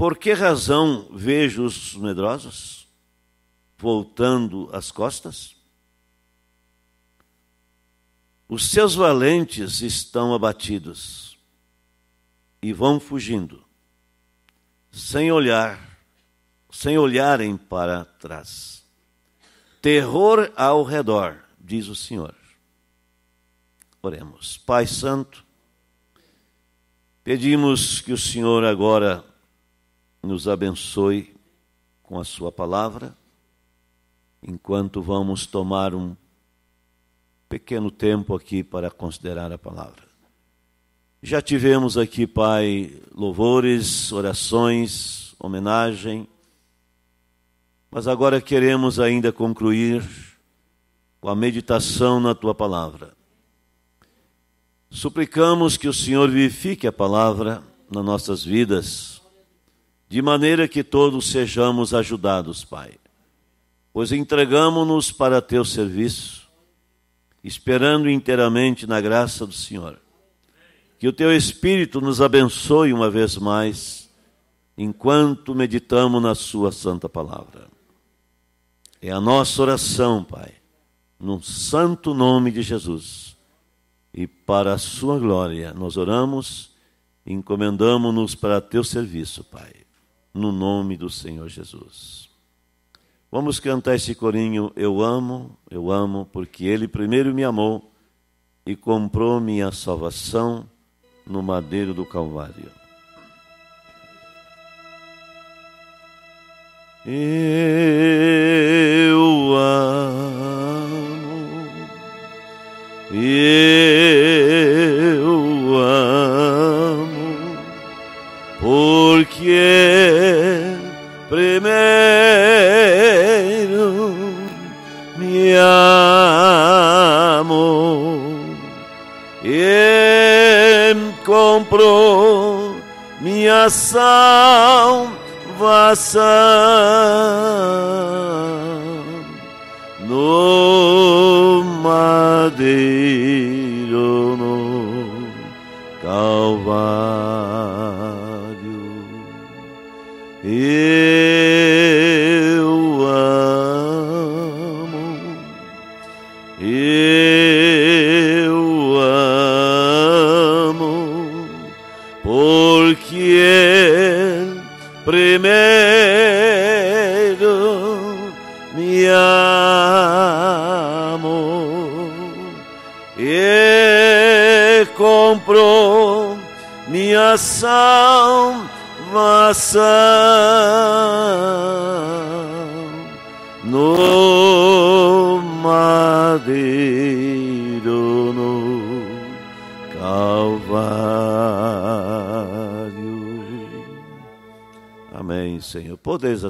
Por que razão vejo os medrosos voltando as costas? Os seus valentes estão abatidos e vão fugindo, sem olhar, sem olharem para trás. Terror ao redor, diz o Senhor. Oremos. Pai Santo, pedimos que o Senhor agora nos abençoe com a Sua palavra, enquanto vamos tomar um pequeno tempo aqui para considerar a palavra. Já tivemos aqui, Pai, louvores, orações, homenagem, mas agora queremos ainda concluir com a meditação na Tua palavra. Suplicamos que o Senhor vivifique a palavra nas nossas vidas de maneira que todos sejamos ajudados, Pai. Pois entregamos-nos para teu serviço, esperando inteiramente na graça do Senhor. Que o teu Espírito nos abençoe uma vez mais, enquanto meditamos na Sua Santa Palavra. É a nossa oração, Pai, no santo nome de Jesus. E para a Sua glória, nós oramos e encomendamos-nos para teu serviço, Pai no nome do Senhor Jesus. Vamos cantar esse corinho Eu amo, eu amo, porque ele primeiro me amou e comprou minha salvação no madeiro do Calvário. Eu amo, eu amo, porque Ele comprou minha salvação no madeiro, no Calvário.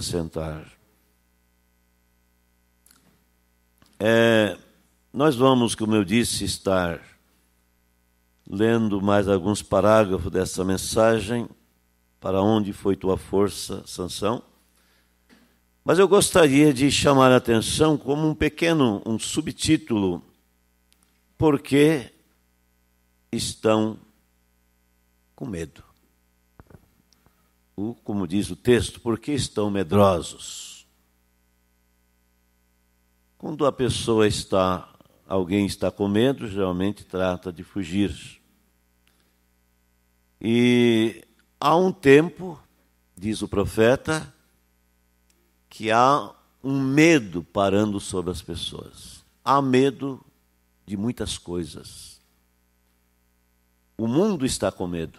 assentar. É, nós vamos, como eu disse, estar lendo mais alguns parágrafos dessa mensagem, para onde foi tua força, Sansão? Mas eu gostaria de chamar a atenção como um pequeno, um subtítulo, porque estão com medo o, como diz o texto, porque estão medrosos. Quando a pessoa está, alguém está com medo, geralmente trata de fugir. E há um tempo, diz o profeta, que há um medo parando sobre as pessoas. Há medo de muitas coisas. O mundo está com medo.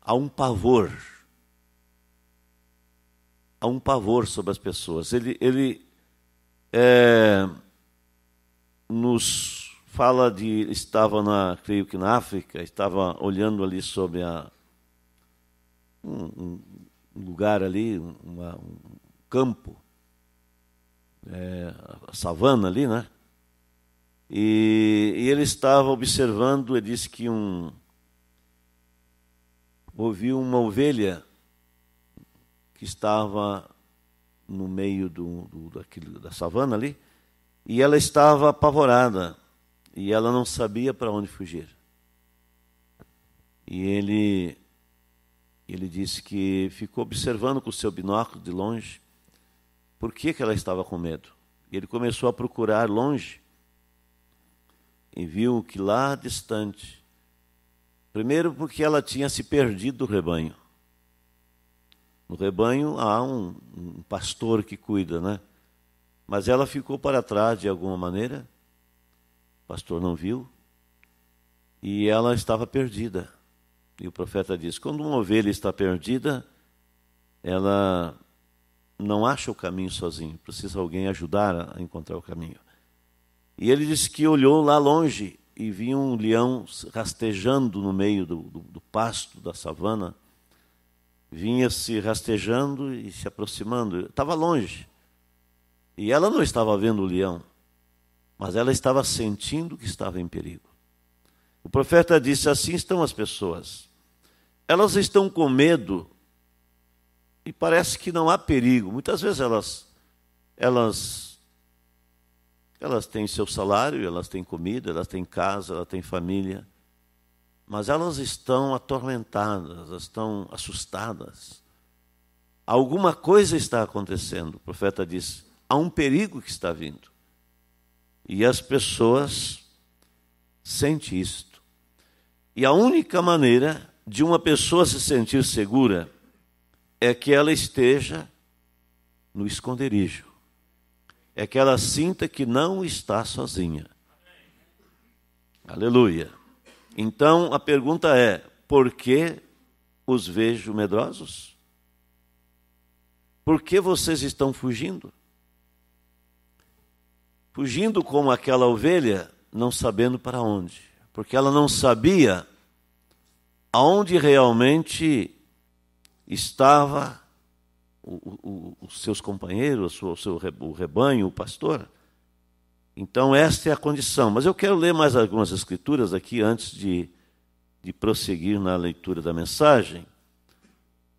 Há um pavor há um pavor sobre as pessoas. Ele, ele é, nos fala de estava na creio que na África, estava olhando ali sobre a um, um lugar ali, uma, um campo, é, a savana ali, né? E, e, ele estava observando, ele disse que um ouviu uma ovelha que estava no meio do, do, daquilo, da savana ali, e ela estava apavorada, e ela não sabia para onde fugir. E ele, ele disse que ficou observando com o seu binóculo de longe por que, que ela estava com medo. E ele começou a procurar longe e viu que lá distante, primeiro porque ela tinha se perdido do rebanho, no rebanho há um, um pastor que cuida, né? Mas ela ficou para trás de alguma maneira. O pastor não viu. E ela estava perdida. E o profeta diz: quando uma ovelha está perdida, ela não acha o caminho sozinha. precisa alguém ajudar a encontrar o caminho. E ele disse que olhou lá longe e viu um leão rastejando no meio do, do, do pasto da savana vinha se rastejando e se aproximando. Estava longe. E ela não estava vendo o leão, mas ela estava sentindo que estava em perigo. O profeta disse: Assim estão as pessoas. Elas estão com medo e parece que não há perigo. Muitas vezes elas elas elas têm seu salário, elas têm comida, elas têm casa, elas têm família mas elas estão atormentadas, estão assustadas. Alguma coisa está acontecendo, o profeta diz, há um perigo que está vindo. E as pessoas sentem isto. E a única maneira de uma pessoa se sentir segura é que ela esteja no esconderijo. É que ela sinta que não está sozinha. Aleluia. Então a pergunta é: por que os vejo medrosos? Por que vocês estão fugindo? Fugindo como aquela ovelha, não sabendo para onde, porque ela não sabia aonde realmente estava o, o, os seus companheiros, o seu, o rebanho, o pastor. Então, esta é a condição. Mas eu quero ler mais algumas escrituras aqui antes de, de prosseguir na leitura da mensagem.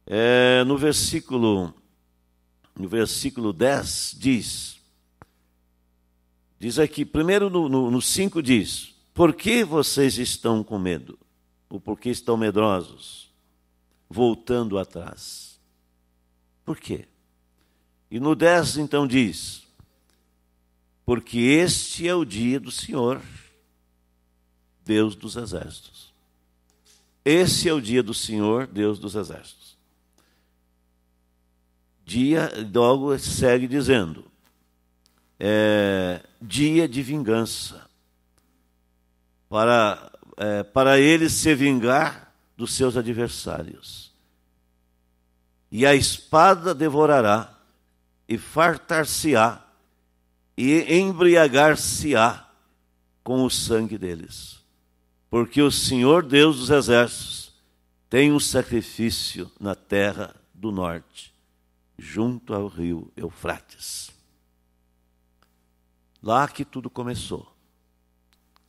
É, no, versículo, no versículo 10 diz, diz aqui, primeiro no, no, no 5 diz, por que vocês estão com medo? Ou por que estão medrosos? Voltando atrás. Por quê? E no 10 então diz, porque este é o dia do Senhor, Deus dos exércitos. Esse é o dia do Senhor, Deus dos exércitos. Dia, logo segue dizendo, é, dia de vingança, para, é, para ele se vingar dos seus adversários. E a espada devorará, e fartar-se-á e embriagar-se-á com o sangue deles. Porque o Senhor Deus dos exércitos tem um sacrifício na terra do norte, junto ao rio Eufrates. Lá que tudo começou.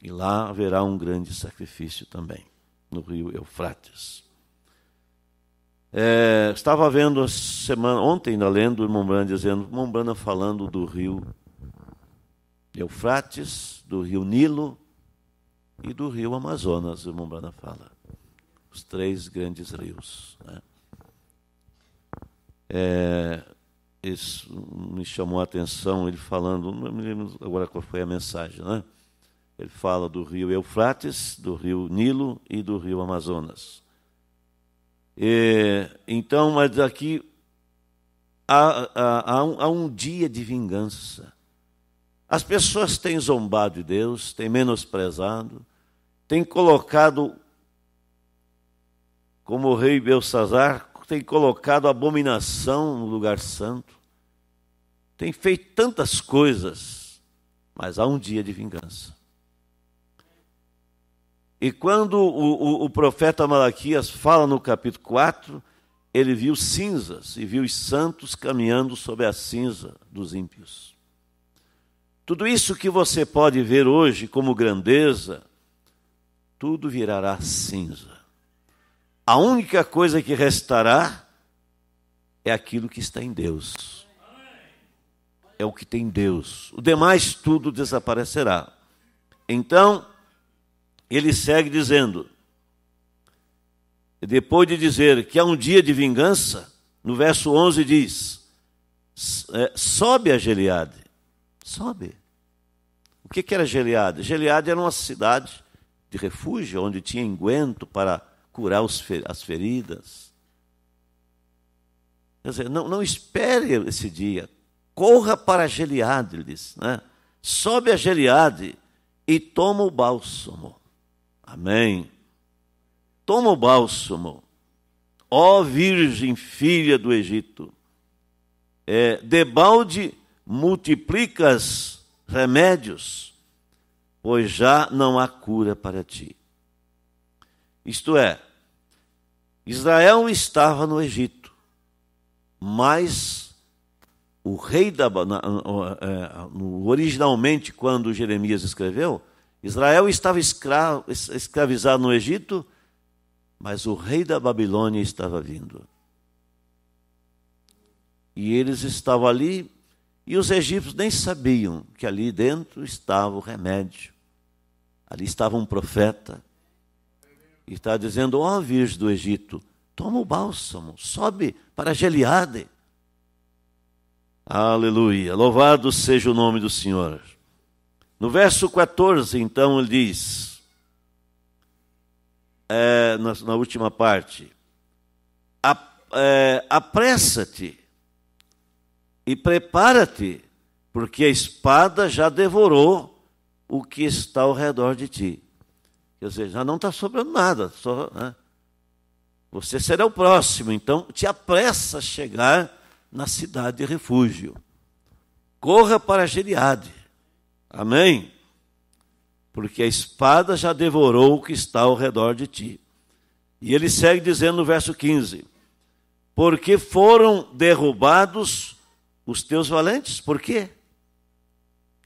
E lá haverá um grande sacrifício também, no rio Eufrates. É, estava vendo semana, ontem ainda lendo o irmão Brana dizendo, irmão Brana falando do rio Eufrates, do rio Nilo e do rio Amazonas, o Mumbana fala. Os três grandes rios. Né? É, isso me chamou a atenção, ele falando, não me lembro agora qual foi a mensagem, né? Ele fala do rio Eufrates, do rio Nilo e do rio Amazonas. então, mas aqui há, há, há, um, há um dia de vingança as pessoas têm zombado de Deus, têm menosprezado, têm colocado, como o rei Belsazar, têm colocado abominação no lugar santo, têm feito tantas coisas, mas há um dia de vingança. E quando o, o, o, profeta Malaquias fala no capítulo 4, ele viu cinzas e viu os santos caminhando sobre a cinza dos ímpios. Tudo isso que você pode ver hoje como grandeza, tudo virará cinza. A única coisa que restará é aquilo que está em Deus. É o que tem Deus. O demais tudo desaparecerá. Então, ele segue dizendo, depois de dizer que há um dia de vingança, no verso 11 diz: eh, sobe a Gileade, sobe. O que, que era Geliade? Geliade era uma cidade de refúgio, onde tinha enguento para curar as feridas. Quer dizer, não, não espere esse dia. Corra para Geliade, ele diz. Né? Sobe a Geliade e toma o bálsamo. Amém. Toma o bálsamo. Ó Virgem, filha do Egito. É, debalde multiplicas remédios, pois já não há cura para ti. Isto é, Israel estava no Egito, mas o rei da. É, originalmente, quando Jeremias escreveu, Israel estava escravizado no Egito, mas o rei da Babilônia estava vindo. E eles estavam ali e os egípcios nem sabiam que ali dentro estava o remédio. Ali estava um profeta. E está dizendo: Ó oh, Virgem do Egito, toma o bálsamo, sobe para Geliade. Aleluia. Louvado seja o nome do Senhor. No verso 14, então, ele diz, é, na, na, última parte: é, apressa-te e prepara-te, porque a espada já devorou o que está ao redor de ti. Quer dizer, já não está sobrando nada. Só, né? Você será o próximo, então te apressa a chegar na cidade de refúgio. Corra para Gileade. Amém? Porque a espada já devorou o que está ao redor de ti. E ele segue dizendo no verso 15: Porque foram derrubados os teus valentes, por quê?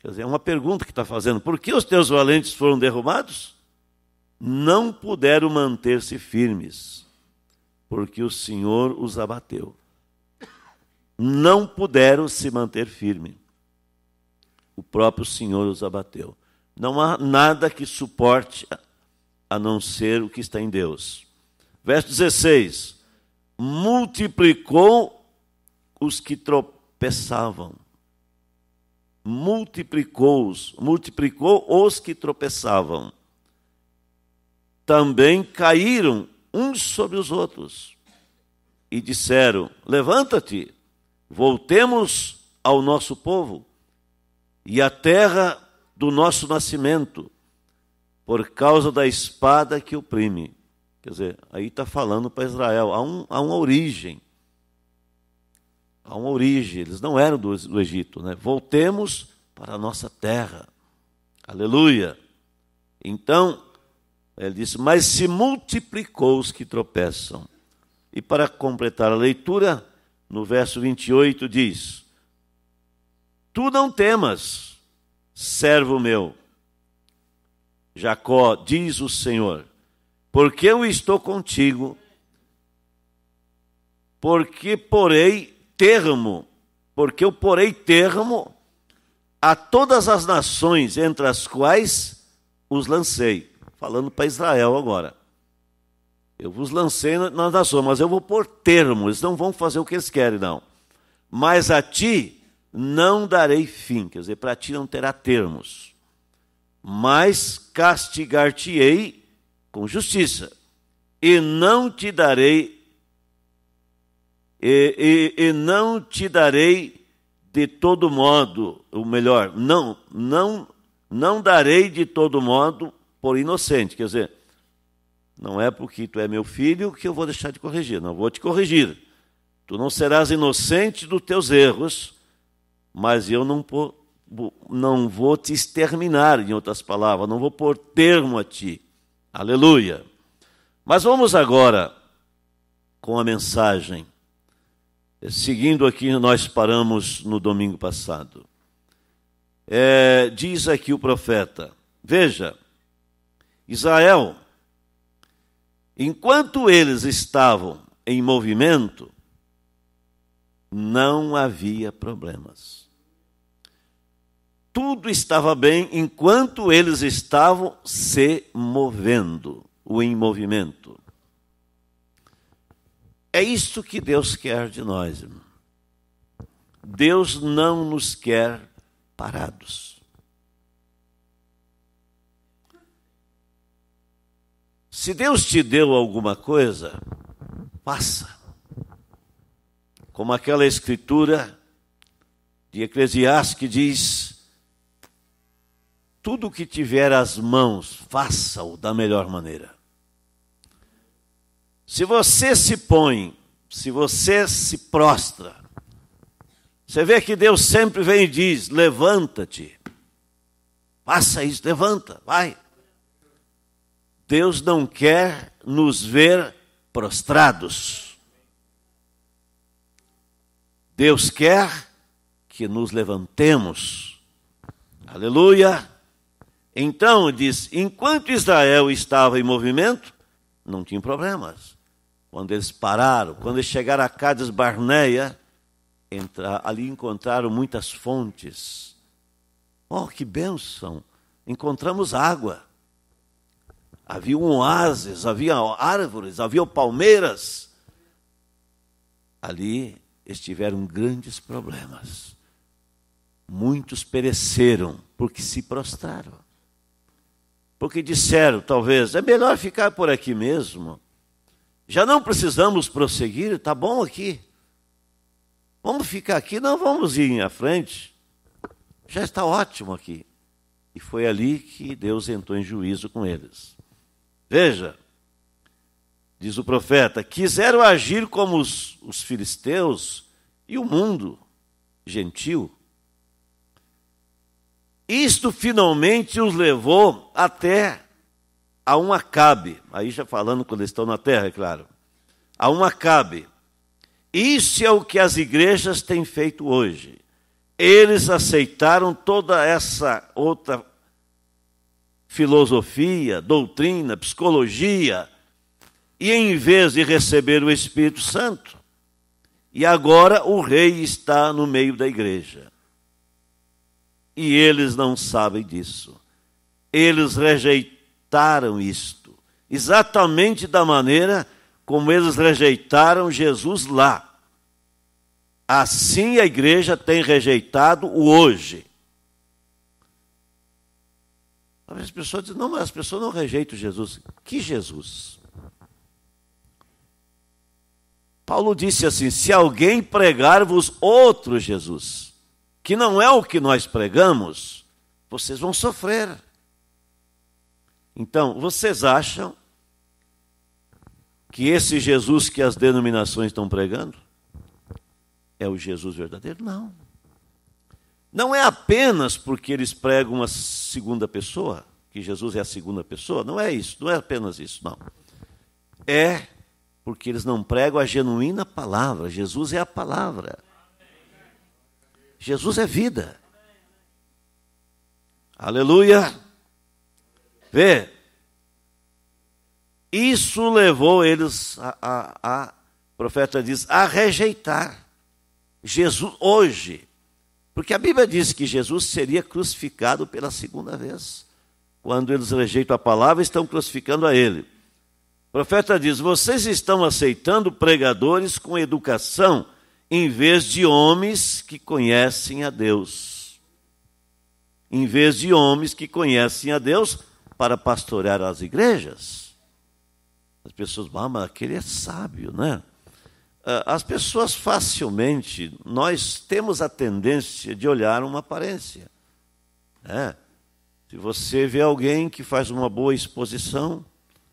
Quer dizer, é uma pergunta que está fazendo. Por que os teus valentes foram derrubados? Não puderam manter-se firmes, porque o Senhor os abateu. Não puderam se manter firme. O próprio Senhor os abateu. Não há nada que suporte a não ser o que está em Deus. Verso 16: Multiplicou os que tropeçaram tropeçavam. Multiplicou-os, multiplicou os que tropeçavam. Também caíram uns sobre os outros e disseram: Levanta-te, voltemos ao nosso povo e à terra do nosso nascimento, por causa da espada que oprime. Quer dizer, aí está falando para Israel, há, um, há uma origem a uma origem, eles não eram do, do Egito. Né? Voltemos para a nossa terra. Aleluia! Então, ele disse: Mas se multiplicou os que tropeçam. E para completar a leitura, no verso 28 diz: Tu não temas, servo meu. Jacó diz o Senhor: Porque eu estou contigo, porque porei termo, porque eu porei termo a todas as nações entre as quais os lancei. Falando para Israel agora. Eu vos lancei nas nações, mas eu vou pôr termo, eles não vão fazer o que eles querem, não. Mas a ti não darei fim, quer dizer, para ti não terá termos. Mas castigar-te-ei com justiça, e não te darei e, e, e não te darei de todo modo, ou melhor, não, não, não darei de todo modo por inocente. Quer dizer, não é porque tu é meu filho que eu vou deixar de corrigir, não vou te corrigir. Tu não serás inocente dos teus erros, mas eu não, por, não vou te exterminar, em outras palavras, não vou pôr termo a ti. Aleluia. Mas vamos agora com a mensagem seguindo aqui, nós paramos no domingo passado. É, diz aqui o profeta: Veja, Israel, enquanto eles estavam em movimento, não havia problemas. Tudo estava bem enquanto eles estavam se movendo, o em movimento. É isto que Deus quer de nós, irmão. Deus não nos quer parados. Se Deus te deu alguma coisa, faça. Como aquela escritura de Eclesiastes que diz: tudo que tiver as mãos, faça-o da melhor maneira. Se você se põe, se você se prostra, você vê que Deus sempre vem e diz: levanta-te, faça isso, levanta, vai. Deus não quer nos ver prostrados. Deus quer que nos levantemos. Aleluia! Então, diz: enquanto Israel estava em movimento, não tinha problemas quando eles pararam, quando eles chegaram a Cades Barneia, ali encontraram muitas fontes. Oh, que bênção! Encontramos água. Havia um oásis, havia árvores, havia palmeiras. Ali eles tiveram grandes problemas. Muitos pereceram porque se prostraram. Porque disseram, talvez, é melhor ficar por aqui mesmo já não precisamos prosseguir, tá bom aqui. Vamos ficar aqui, não vamos ir à frente. Já está ótimo aqui. E foi ali que Deus entrou em juízo com eles. Veja, diz o profeta: quiseram agir como os, os filisteus e o mundo gentil. Isto finalmente os levou até a um Acabe, aí já falando quando eles estão na terra, é claro, a um Acabe. Isso é o que as igrejas têm feito hoje. Eles aceitaram toda essa outra filosofia, doutrina, psicologia, e em vez de receber o Espírito Santo, e agora o rei está no meio da igreja. E eles não sabem disso. Eles rejeitam rejeitaram isto, exatamente da maneira como eles rejeitaram Jesus lá. Assim a igreja tem rejeitado o hoje. As pessoas dizem, não, mas as pessoas não rejeitam Jesus. Que Jesus? Paulo disse assim: se alguém pregar-vos outro Jesus, que não é o que nós pregamos, vocês vão sofrer. Então, vocês acham que esse Jesus que as denominações estão pregando é o Jesus verdadeiro? Não. Não é apenas porque eles pregam a segunda pessoa, que Jesus é a segunda pessoa, não é isso, não é apenas isso, não. É porque eles não pregam a genuína palavra. Jesus é a palavra. Jesus é vida. Aleluia! Vê, isso levou eles a, a, a profeta diz, a rejeitar Jesus hoje. Porque a Bíblia diz que Jesus seria crucificado pela segunda vez. Quando eles rejeitam a palavra, estão crucificando a ele. O profeta diz: Vocês estão aceitando pregadores com educação, em vez de homens que conhecem a Deus. Em vez de homens que conhecem a Deus, para pastorear as igrejas. As pessoas, ah, mas aquele é sábio, né? Ah, as pessoas facilmente, nós temos a tendência de olhar uma aparência. Né? Se você vê alguém que faz uma boa exposição,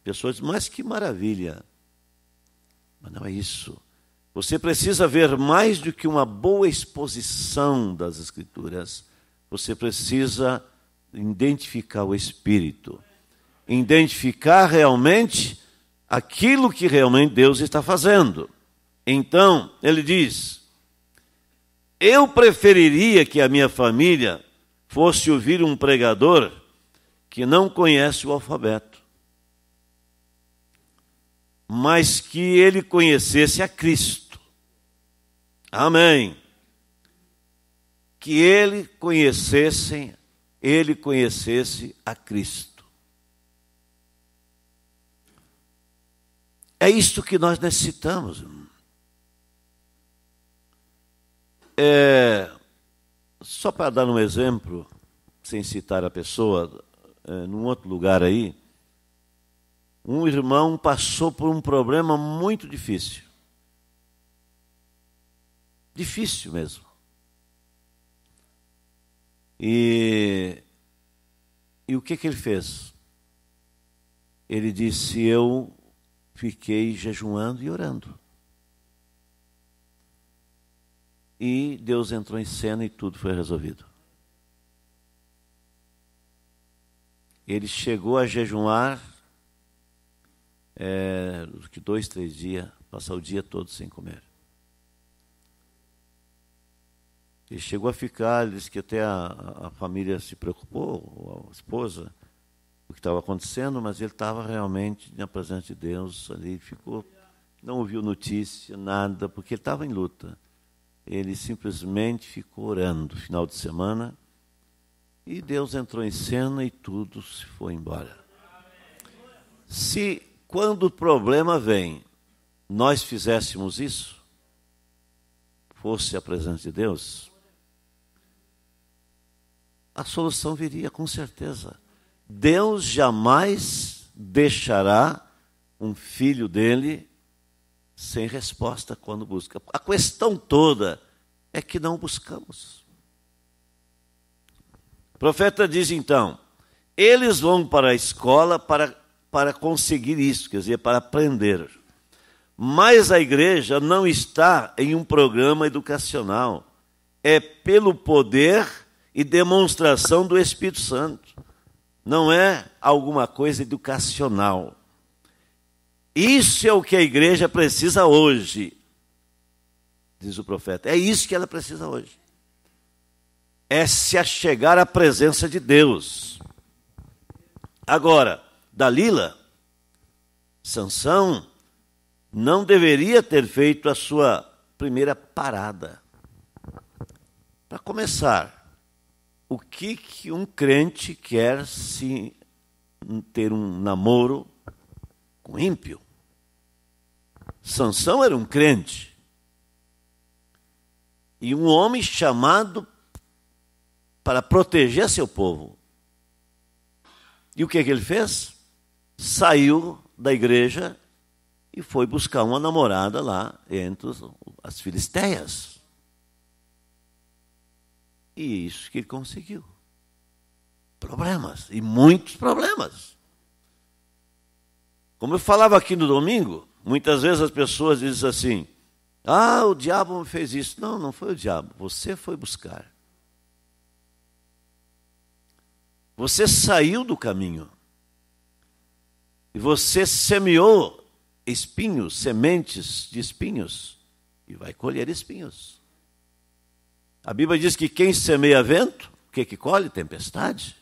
pessoas dizem, mas que maravilha. Mas não é isso. Você precisa ver mais do que uma boa exposição das Escrituras. Você precisa identificar o Espírito, identificar realmente aquilo que realmente Deus está fazendo. Então, ele diz: Eu preferiria que a minha família fosse ouvir um pregador que não conhece o alfabeto, mas que ele conhecesse a Cristo. Amém. Que ele conhecessem ele conhecesse a Cristo. É isto que nós necessitamos. É, só para dar um exemplo, sem citar a pessoa, é, num outro lugar aí, um irmão passou por um problema muito difícil. Difícil mesmo. E, e o que, que ele fez? Ele disse: Eu fiquei jejuando e orando. E Deus entrou em cena e tudo foi resolvido. Ele chegou a jejuar é, dois, três dias, passar o dia todo sem comer. Ele chegou a ficar, diz disse que até a, a família se preocupou, a esposa, o que estava acontecendo, mas ele estava realmente na presença de Deus ali, ficou, não ouviu notícia, nada, porque ele estava em luta. Ele simplesmente ficou orando final de semana e Deus entrou em cena e tudo se foi embora. Se quando o problema vem, nós fizéssemos isso, fosse a presença de Deus, a solução viria com certeza. Deus jamais deixará um filho dele sem resposta quando busca. A questão toda é que não buscamos. O profeta diz então: eles vão para a escola para, para conseguir isso, quer dizer, para aprender. Mas a igreja não está em um programa educacional. É pelo poder e demonstração do Espírito Santo. Não é alguma coisa educacional. Isso é o que a igreja precisa hoje, diz o profeta. É isso que ela precisa hoje. É se achegar à presença de Deus. Agora, Dalila, Sansão, não deveria ter feito a sua primeira parada. Para começar, o que, que um crente quer se ter um namoro com ímpio. Sansão era um crente. E um homem chamado para proteger seu povo. E o que, que ele fez? Saiu da igreja e foi buscar uma namorada lá entre as filisteias. E é isso que ele conseguiu. Problemas, e muitos problemas. Como eu falava aqui no domingo, muitas vezes as pessoas dizem assim: ah, o diabo me fez isso. Não, não foi o diabo, você foi buscar. Você saiu do caminho. E você semeou espinhos, sementes de espinhos, e vai colher espinhos. A Bíblia diz que quem semeia vento, o que, que colhe? Tempestade.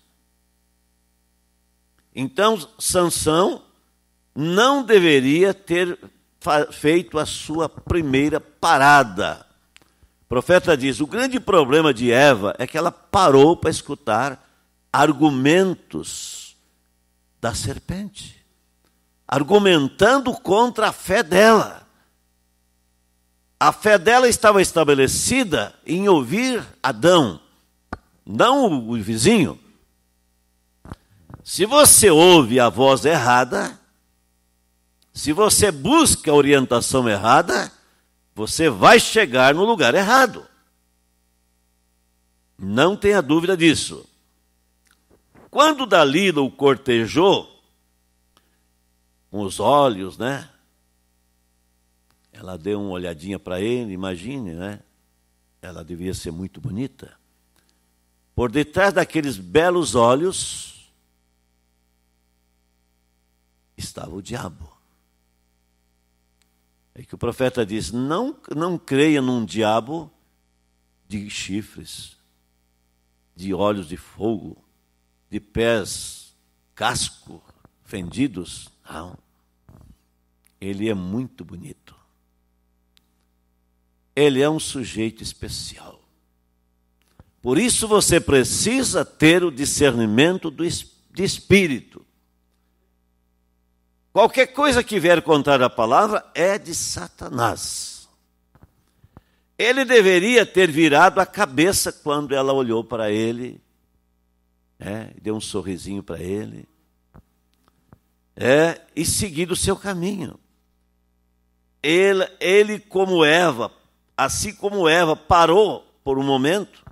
Então, Sansão não deveria ter feito a sua primeira parada. O profeta diz: o grande problema de Eva é que ela parou para escutar argumentos da serpente, argumentando contra a fé dela. A fé dela estava estabelecida em ouvir Adão, não o vizinho. Se você ouve a voz errada, se você busca a orientação errada, você vai chegar no lugar errado. Não tenha dúvida disso. Quando Dalila o cortejou, com os olhos, né? Ela deu uma olhadinha para ele, imagine, né? Ela devia ser muito bonita. Por detrás daqueles belos olhos estava o diabo. É que o profeta diz: não, não creia num diabo de chifres, de olhos de fogo, de pés casco, fendidos. Não. Ele é muito bonito ele é um sujeito especial. Por isso você precisa ter o discernimento do, de espírito. Qualquer coisa que vier contar a palavra é de Satanás. Ele deveria ter virado a cabeça quando ela olhou para ele, é, deu um sorrisinho para ele, é, e seguido o seu caminho. Ele, ele, como Eva, assim como Eva parou por um momento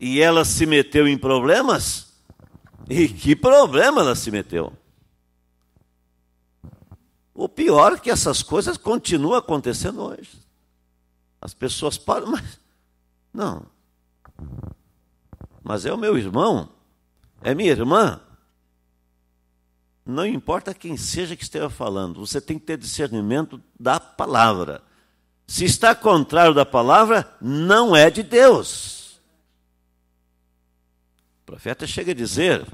e ela se meteu em problemas, e que problema ela se meteu? O pior é que essas coisas continuam acontecendo hoje. As pessoas param, mas. Não. Mas é o meu irmão, é minha irmã. Não importa quem seja que esteja falando, você tem que ter discernimento da palavra. Se está contrário da palavra, não é de Deus. O profeta chega a dizer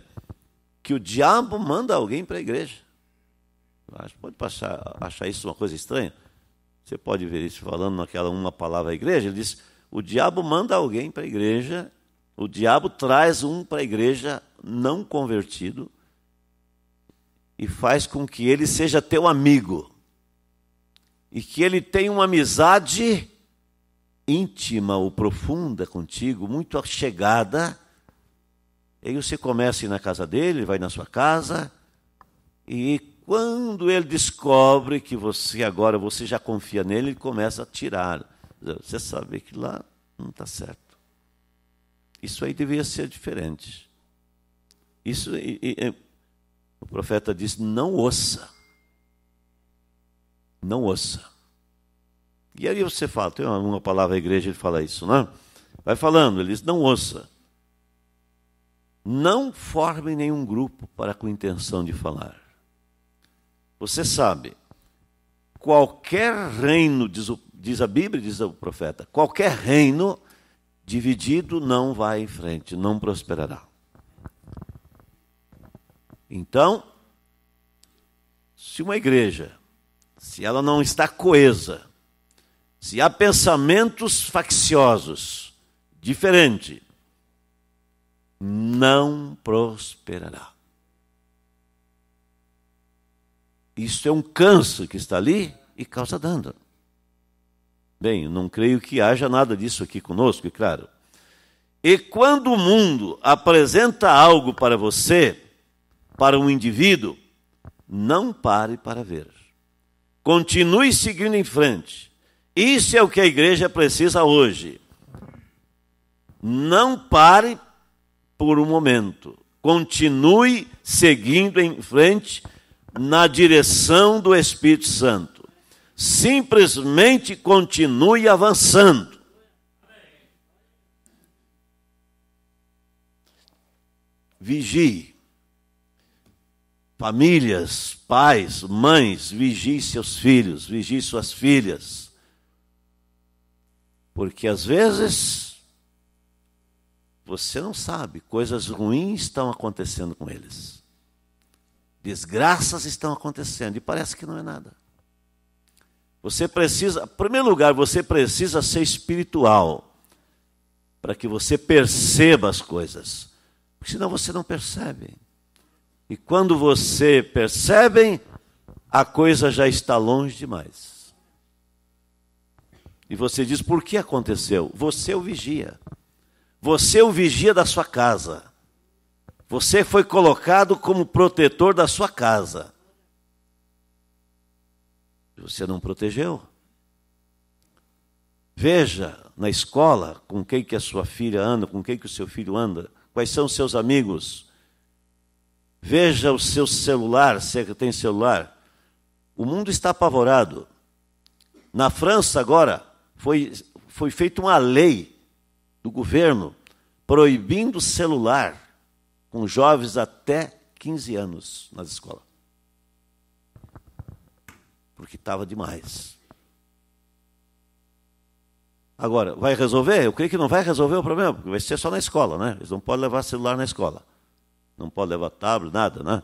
que o diabo manda alguém para a igreja. Pode passar, achar isso uma coisa estranha. Você pode ver isso falando naquela uma palavra igreja. Ele diz: o diabo manda alguém para a igreja, o diabo traz um para a igreja não convertido e faz com que ele seja teu amigo e que ele tem uma amizade íntima ou profunda contigo, muito chegada. E aí você começa a ir na casa dele, vai na sua casa, e quando ele descobre que você agora você já confia nele, ele começa a tirar. Você sabe que lá não está certo. Isso aí deveria ser diferente. Isso, e, e, o profeta disse: não ouça não ouça. E aí você fala, tem uma, palavra palavra igreja, ele fala isso, não? Né? Vai falando, eles não ouça. Não forme nenhum grupo para com intenção de falar. Você sabe, qualquer reino, diz, o, diz a Bíblia, diz o profeta, qualquer reino dividido não vai em frente, não prosperará. Então, se uma igreja se ela não está coesa, se há pensamentos facciosos, diferente, não prosperará. Isso é um câncer que está ali e causa dano. Bem, não creio que haja nada disso aqui conosco, é claro. E quando o mundo apresenta algo para você, para um indivíduo, não pare para ver. Continue seguindo em frente. Isso é o que a igreja precisa hoje. Não pare por um momento. Continue seguindo em frente na direção do Espírito Santo. Simplesmente continue avançando. Vigie. Famílias, pais, mães, vigiem seus filhos, vigiem suas filhas. Porque às vezes você não sabe, coisas ruins estão acontecendo com eles. Desgraças estão acontecendo e parece que não é nada. Você precisa, em primeiro lugar, você precisa ser espiritual para que você perceba as coisas. Porque senão você não percebe. E quando você percebe, a coisa já está longe demais. E você diz: por que aconteceu? Você é o vigia. Você é o vigia da sua casa. Você foi colocado como protetor da sua casa. Você não protegeu. Veja na escola com quem que a sua filha anda, com quem que o seu filho anda, quais são os seus amigos. Veja o seu celular, se é que tem celular. O mundo está apavorado. Na França, agora, foi, foi feita uma lei do governo proibindo celular com jovens até 15 anos nas escolas. Porque estava demais. Agora, vai resolver? Eu creio que não vai resolver o problema, porque vai ser só na escola, né? Eles não podem levar celular na escola não pode levar tábua, nada, né?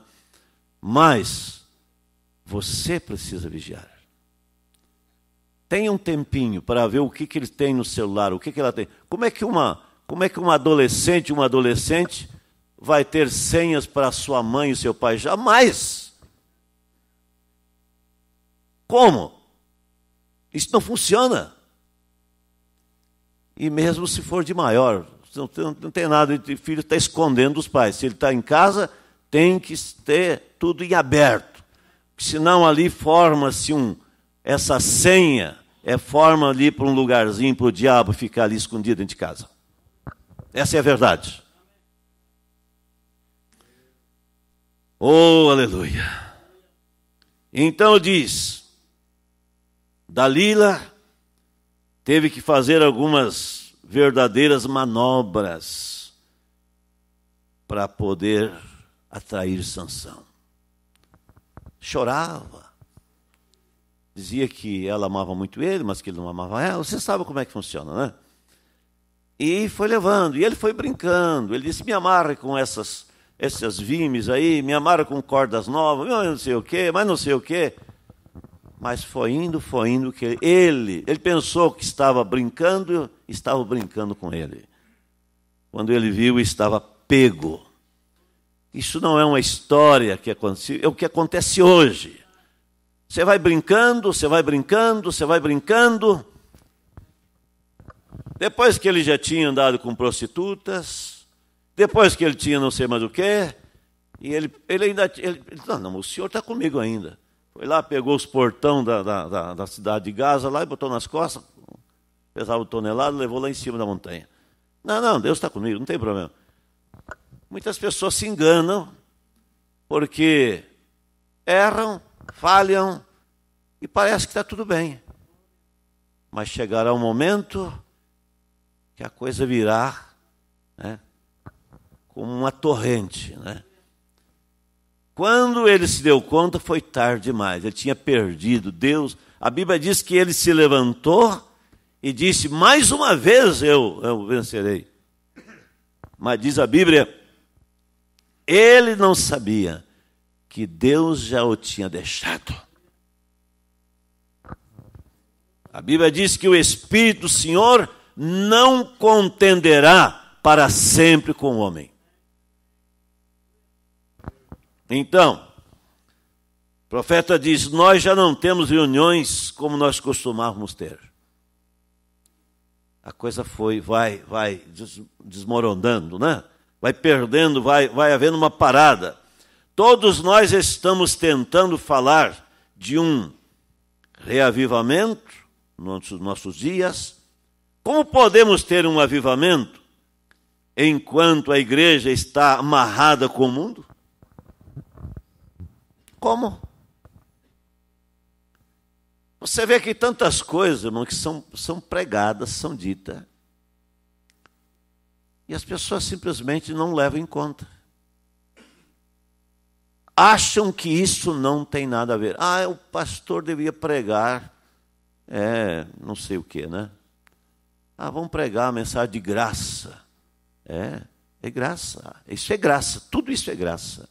Mas você precisa vigiar. Tenha um tempinho para ver o que, que ele tem no celular, o que, que ela tem. Como é que uma, como é que uma adolescente, uma adolescente vai ter senhas para sua mãe e seu pai? Jamais. Como? Isso não funciona. E mesmo se for de maior, não, não, tem nada o filho, está escondendo os pais. Se ele está em casa, tem que ter tudo em aberto. Senão ali forma-se um, essa senha é forma ali para um lugarzinho para o diabo ficar ali escondido dentro de casa. Essa é a verdade. Oh, aleluia. Então diz, Dalila teve que fazer algumas verdadeiras manobras para poder atrair Sansão. Chorava. Dizia que ela amava muito ele, mas que ele não amava ela. Você sabe como é que funciona, né? E foi levando, e ele foi brincando. Ele disse: "Me amarre com essas essas vimes aí, me amarre com cordas novas, não sei o quê, mas não sei o quê" mas foi indo, foi indo que ele, ele, ele pensou que estava brincando, estava brincando com ele. Quando ele viu, estava pego. Isso não é uma história que aconteceu, é o que acontece hoje. Você vai brincando, você vai brincando, você vai brincando. Depois que ele já tinha andado com prostitutas, depois que ele tinha não sei mais o quê, e ele, ele ainda. Ele, não, não, o senhor está comigo ainda. Foi lá, pegou os portão da, da, da, da cidade de Gaza lá e botou nas costas, pesava o tonelado, levou lá em cima da montanha. Não, não, Deus está comigo, não tem problema. Muitas pessoas se enganam porque erram, falham e parece que está tudo bem. Mas chegará um momento que a coisa virá né, como uma torrente, né? Quando ele se deu conta, foi tarde demais. Ele tinha perdido Deus. A Bíblia diz que ele se levantou e disse: Mais uma vez eu, eu vencerei. Mas diz a Bíblia, ele não sabia que Deus já o tinha deixado. A Bíblia diz que o Espírito do Senhor não contenderá para sempre com o homem. Então, o profeta diz: Nós já não temos reuniões como nós costumávamos ter. A coisa foi, vai, vai desmoronando, né? Vai perdendo, vai, vai havendo uma parada. Todos nós estamos tentando falar de um reavivamento nos nossos dias. Como podemos ter um avivamento enquanto a igreja está amarrada com o mundo? Como? Você vê que tantas coisas, irmão, que são, são pregadas, são ditas. E as pessoas simplesmente não levam em conta. Acham que isso não tem nada a ver. Ah, o pastor devia pregar, é, não sei o que, né? Ah, vamos pregar a mensagem de graça. É, é graça. Isso é graça. Tudo isso é graça.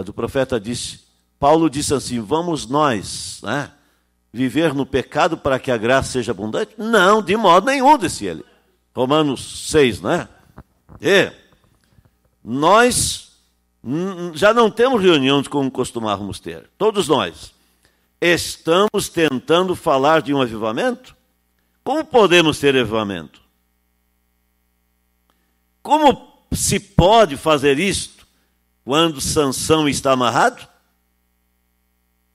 Mas o profeta disse, Paulo disse assim: vamos nós né, viver no pecado para que a graça seja abundante? Não, de modo nenhum, disse ele. Romanos 6, né? E nós já não temos reuniões como costumávamos ter, todos nós. Estamos tentando falar de um avivamento? Como podemos ter avivamento? Como se pode fazer isso? quando Sansão está amarrado?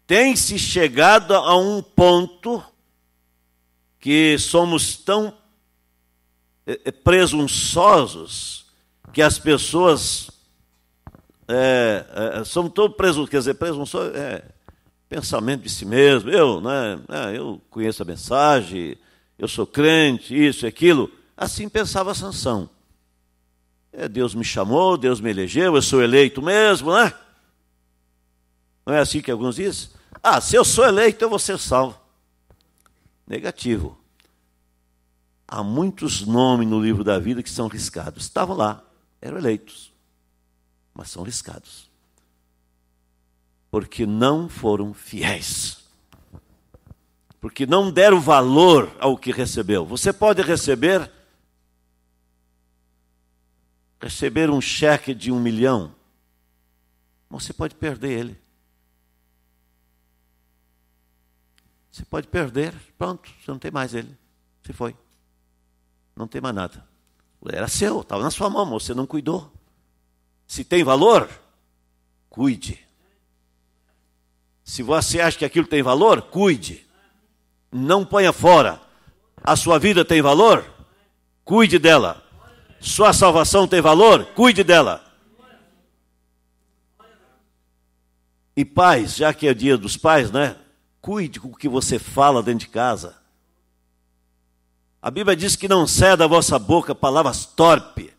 Tem-se chegado a um ponto que somos tão eh, eh, presunçosos que as pessoas é, é, somos todos presunçosos, quer dizer, presunçosos é pensamento de si mesmo. Eu, né, né, eu conheço a mensagem, eu sou crente, isso, aquilo. Assim pensava Sansão. É, Deus me chamou, Deus me elegeu, eu sou eleito mesmo, né? Não é assim que alguns dizem? Ah, se eu sou eleito, eu vou ser salvo. Negativo. Há muitos nomes no livro da vida que são riscados. Estavam lá, eram eleitos, mas são riscados. Porque não foram fiéis. Porque não deram valor ao que recebeu. Você pode receber receber um cheque de um milhão, você pode perder ele. Você pode perder, pronto, você não tem mais ele. Você foi. Não tem mais nada. Era seu, estava na sua mão, você não cuidou. Se tem valor, cuide. Se você acha que aquilo tem valor, cuide. Não ponha fora. A sua vida tem valor? Cuide dela. Sua salvação tem valor? Cuide dela. E pais, já que é o dia dos pais, né? Cuide com o que você fala dentro de casa. A Bíblia diz que não ceda a vossa boca palavras torpe,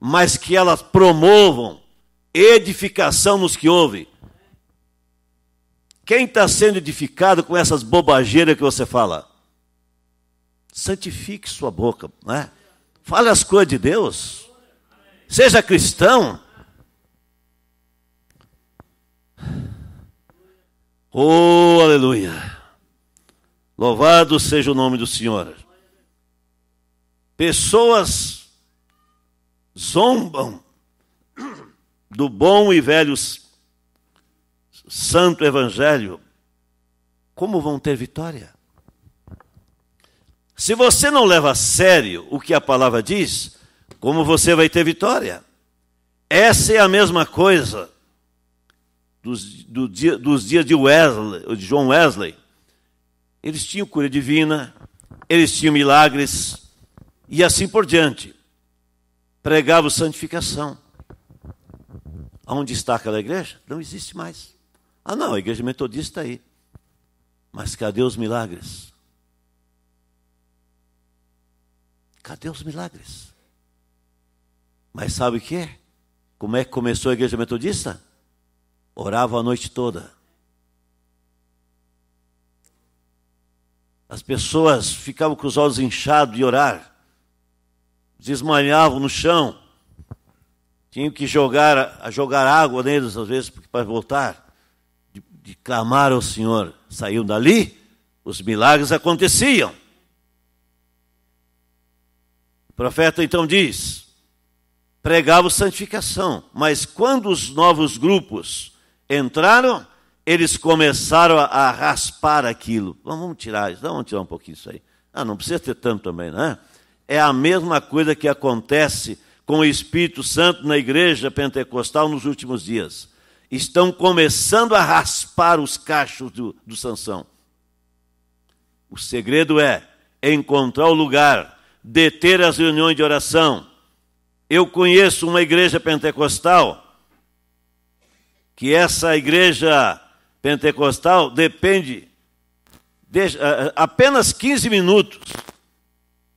mas que elas promovam edificação nos que ouvem. Quem está sendo edificado com essas bobageiras que você fala? Santifique sua boca, né? Fale as coisas de Deus. Seja cristão. Oh, aleluia. Louvado seja o nome do Senhor. Pessoas zombam do bom e velho santo evangelho. Como vão ter vitória? Se você não leva a sério o que a palavra diz, como você vai ter vitória? Essa é a mesma coisa dos, do dia, dos dias de Wesley, de John Wesley. Eles tinham cura divina, eles tinham milagres e assim por diante. Pregavam santificação. Onde está aquela igreja? Não existe mais. Ah, não, a igreja metodista está aí. Mas cadê os milagres? Cadê os milagres? Mas sabe o que é? Como é que começou a igreja metodista? Orava a noite toda. As pessoas ficavam com os olhos inchados de orar, desmanhavam no chão, tinham que jogar, a jogar água neles às vezes para voltar, de, de clamar ao Senhor. Saíam dali, os milagres aconteciam profeta então diz: pregava santificação, mas quando os novos grupos entraram, eles começaram a, raspar aquilo. Vamos, tirar isso, vamos tirar um pouquinho isso aí. Ah, não precisa ter tanto também, né? É a mesma coisa que acontece com o Espírito Santo na igreja pentecostal nos últimos dias. Estão começando a raspar os cachos do, do Sansão. O segredo é encontrar o lugar deter as reuniões de oração. Eu conheço uma igreja pentecostal que essa igreja pentecostal depende de, eh, eh, apenas 15 minutos,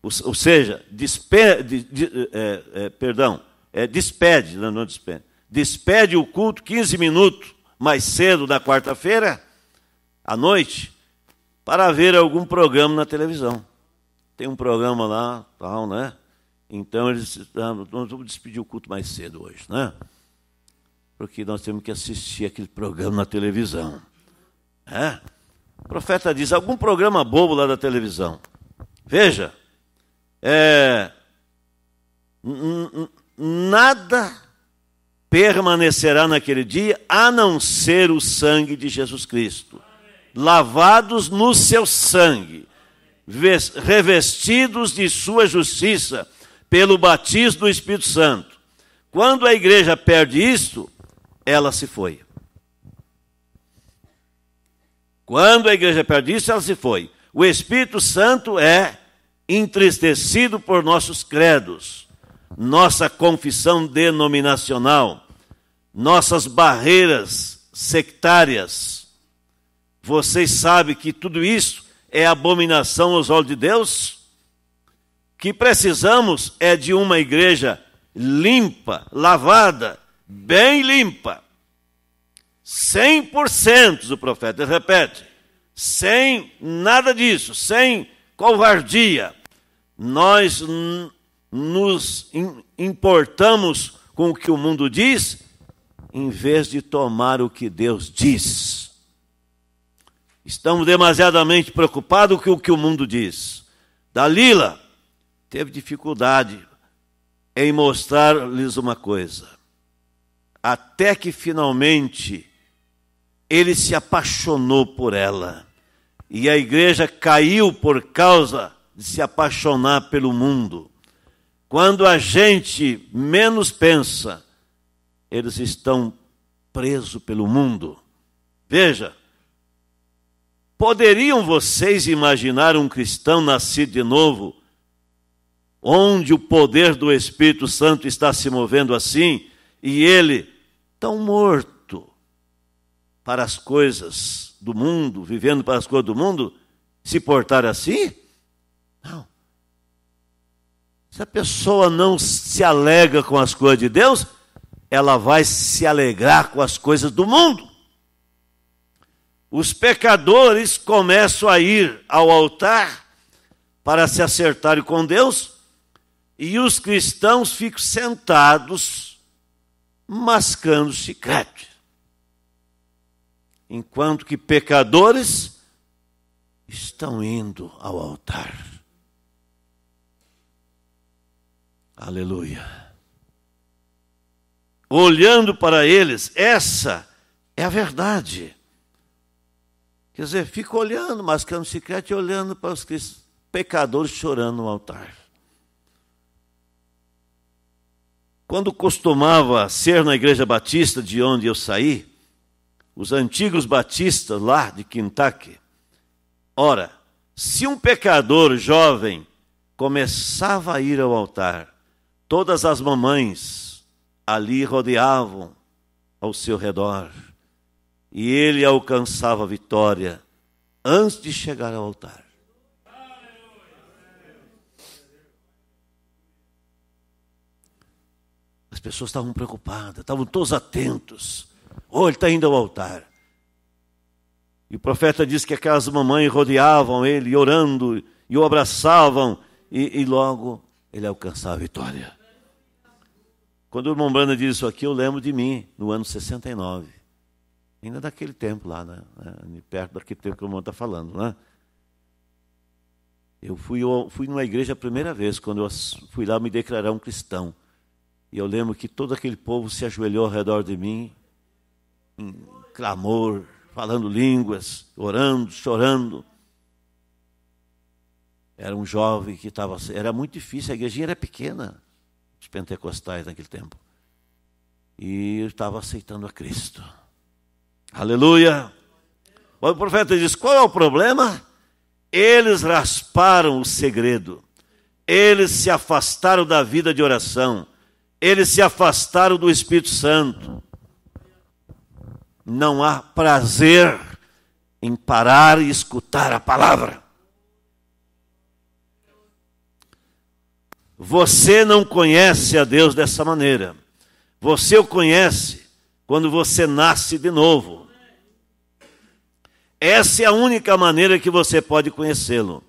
ou, seja, despede, de, de, é, perdão, é, despede, não, não despede, despede o culto 15 minutos mais cedo da quarta-feira, à noite, para ver algum programa na televisão tem um programa lá, tal, né? Então eles ah, nós vamos despedir o culto mais cedo hoje, né? Porque nós temos que assistir aquele programa na televisão. É? Né? O profeta diz, algum programa bobo lá da televisão. Veja, é, nada permanecerá naquele dia a não ser o sangue de Jesus Cristo. Lavados no seu sangue revestidos de sua justiça pelo batismo do Espírito Santo. Quando a igreja perde isto, ela se foi. Quando a igreja perde isso, ela se foi. O Espírito Santo é entristecido por nossos credos, nossa confissão denominacional, nossas barreiras sectárias. Vocês sabem que tudo isso é abominação aos olhos de Deus? Que precisamos é de uma igreja limpa, lavada, bem limpa. 100% o profeta, ele repete, sem nada disso, sem covardia. Nós nos importamos com o que o mundo diz, em vez de tomar o que Deus diz. Estamos demasiadamente preocupados com o que o mundo diz. Dalila teve dificuldade em mostrar-lhes uma coisa. Até que finalmente ele se apaixonou por ela. E a igreja caiu por causa de se apaixonar pelo mundo. Quando a gente menos pensa, eles estão presos pelo mundo. Veja, Poderiam vocês imaginar um cristão nascido de novo, onde o poder do Espírito Santo está se movendo assim, e ele tão morto para as coisas do mundo, vivendo para as coisas do mundo, se portar assim? Não. Se a pessoa não se alega com as coisas de Deus, ela vai se alegrar com as coisas do mundo os pecadores começam a ir ao altar para se acertarem com Deus e os cristãos ficam sentados mascando chiclete. Enquanto que pecadores estão indo ao altar. Aleluia. Olhando para eles, essa é a verdade. Quer dizer, fica olhando, mascando chiclete, olhando para os pecadores chorando no altar. Quando costumava ser na igreja batista de onde eu saí, os antigos batistas lá de Quintaque ora, se um pecador jovem começava a ir ao altar, todas as mamães ali rodeavam ao seu redor e ele alcançava a vitória antes de chegar ao altar. As pessoas estavam preocupadas, estavam todos atentos. Oh, ele está indo ao altar. E o profeta diz que aquelas mamães rodeavam ele, orando, e o abraçavam, e, e logo ele alcançava a vitória. Quando o irmão Brana diz isso aqui, eu lembro de mim, no ano 69. Ainda daquele tempo lá, né? É, perto daquele tempo que o irmão está falando. Né? Eu fui, fui numa igreja a primeira vez, quando eu fui lá me declarar um cristão. E eu lembro que todo aquele povo se ajoelhou ao redor de mim, em clamor, falando línguas, orando, chorando. Era um jovem que estava. Era muito difícil, a igrejinha era pequena, os pentecostais naquele tempo. E eu estava aceitando a Cristo. Aleluia. O profeta diz: qual é o problema? Eles rasparam o segredo, eles se afastaram da vida de oração, eles se afastaram do Espírito Santo. Não há prazer em parar e escutar a palavra. Você não conhece a Deus dessa maneira. Você o conhece quando você nasce de novo. Essa é a única maneira que você pode conhecê-lo.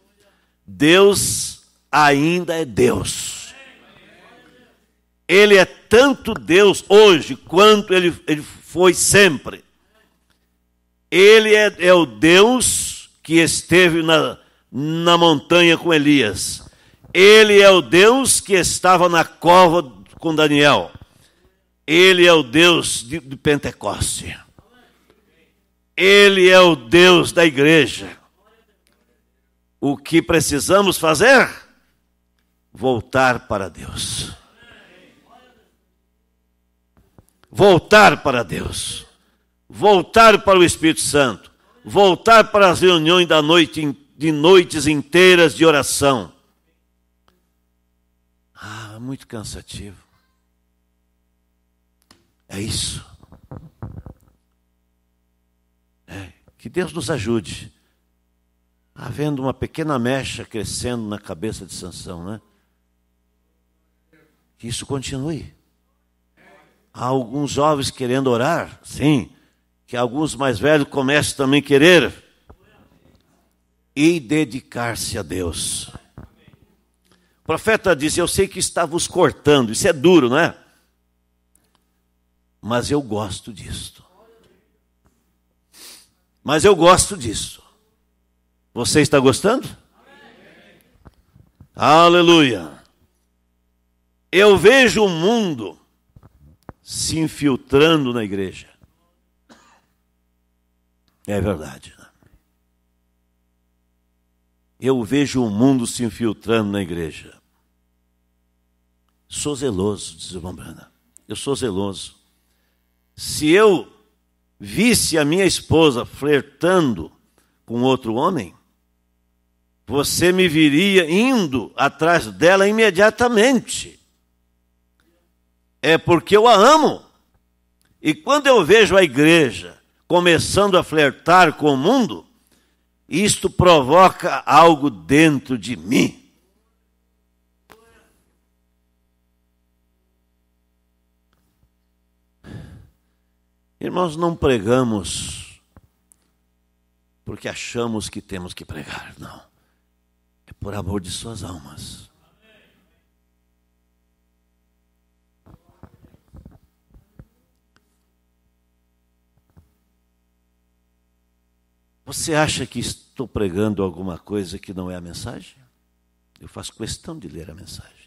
Deus ainda é Deus. Ele é tanto Deus hoje quanto ele, ele foi sempre. Ele é, é o Deus que esteve na, na montanha com Elias. Ele é o Deus que estava na cova com Daniel. Ele é o Deus de, de Pentecoste. Ele é o Deus da igreja. O que precisamos fazer? Voltar para Deus. Voltar para Deus. Voltar para o Espírito Santo. Voltar para as reuniões da noite, de noites inteiras de oração. Ah, muito cansativo. É isso. É, que Deus nos ajude. Havendo uma pequena mecha crescendo na cabeça de Sansão, né? Que isso continue. Há alguns jovens querendo orar, sim. Que alguns mais velhos comecem também a querer. E dedicar-se a Deus. O profeta diz: Eu sei que está vos cortando. Isso é duro, não é? Mas eu gosto disto. Mas eu gosto disso. Você está gostando? Amém. Aleluia. Eu vejo o mundo se infiltrando na igreja. É verdade. Né? Eu vejo o mundo se infiltrando na igreja. Sou zeloso, diz o Brana. Eu sou zeloso se eu visse a minha esposa flertando com outro homem, você me viria indo atrás dela imediatamente. É porque eu a amo. E quando eu vejo a igreja começando a flertar com o mundo, isto provoca algo dentro de mim. E nós não pregamos porque achamos que temos que pregar, não. É por amor de suas almas. Você acha que estou pregando alguma coisa que não é a mensagem? Eu faço questão de ler a mensagem.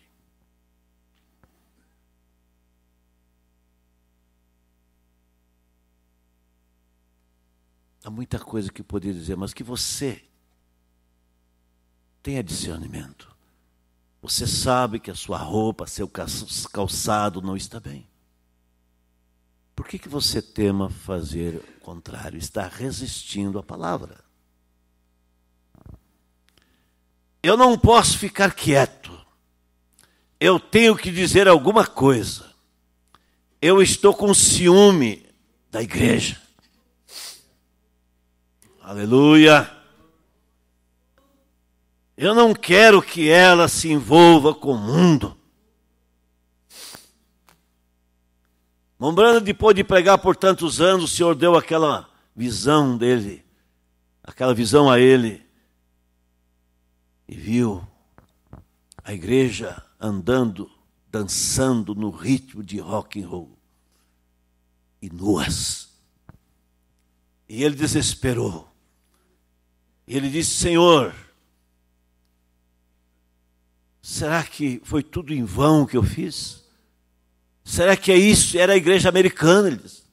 Há muita coisa que eu poderia dizer, mas que você tenha discernimento. Você sabe que a sua roupa, seu calçado não está bem. Por que, que você tema fazer o contrário? Está resistindo à palavra. Eu não posso ficar quieto. Eu tenho que dizer alguma coisa. Eu estou com ciúme da igreja. Aleluia! Eu não quero que ela se envolva com o mundo. Lembrando, depois de pregar por tantos anos, o Senhor deu aquela visão dele, aquela visão a ele, e viu a igreja andando, dançando no ritmo de rock and roll, e nuas. E ele desesperou. Ele disse: Senhor, será que foi tudo em vão que eu fiz? Será que é isso? Era a igreja americana, ele disse.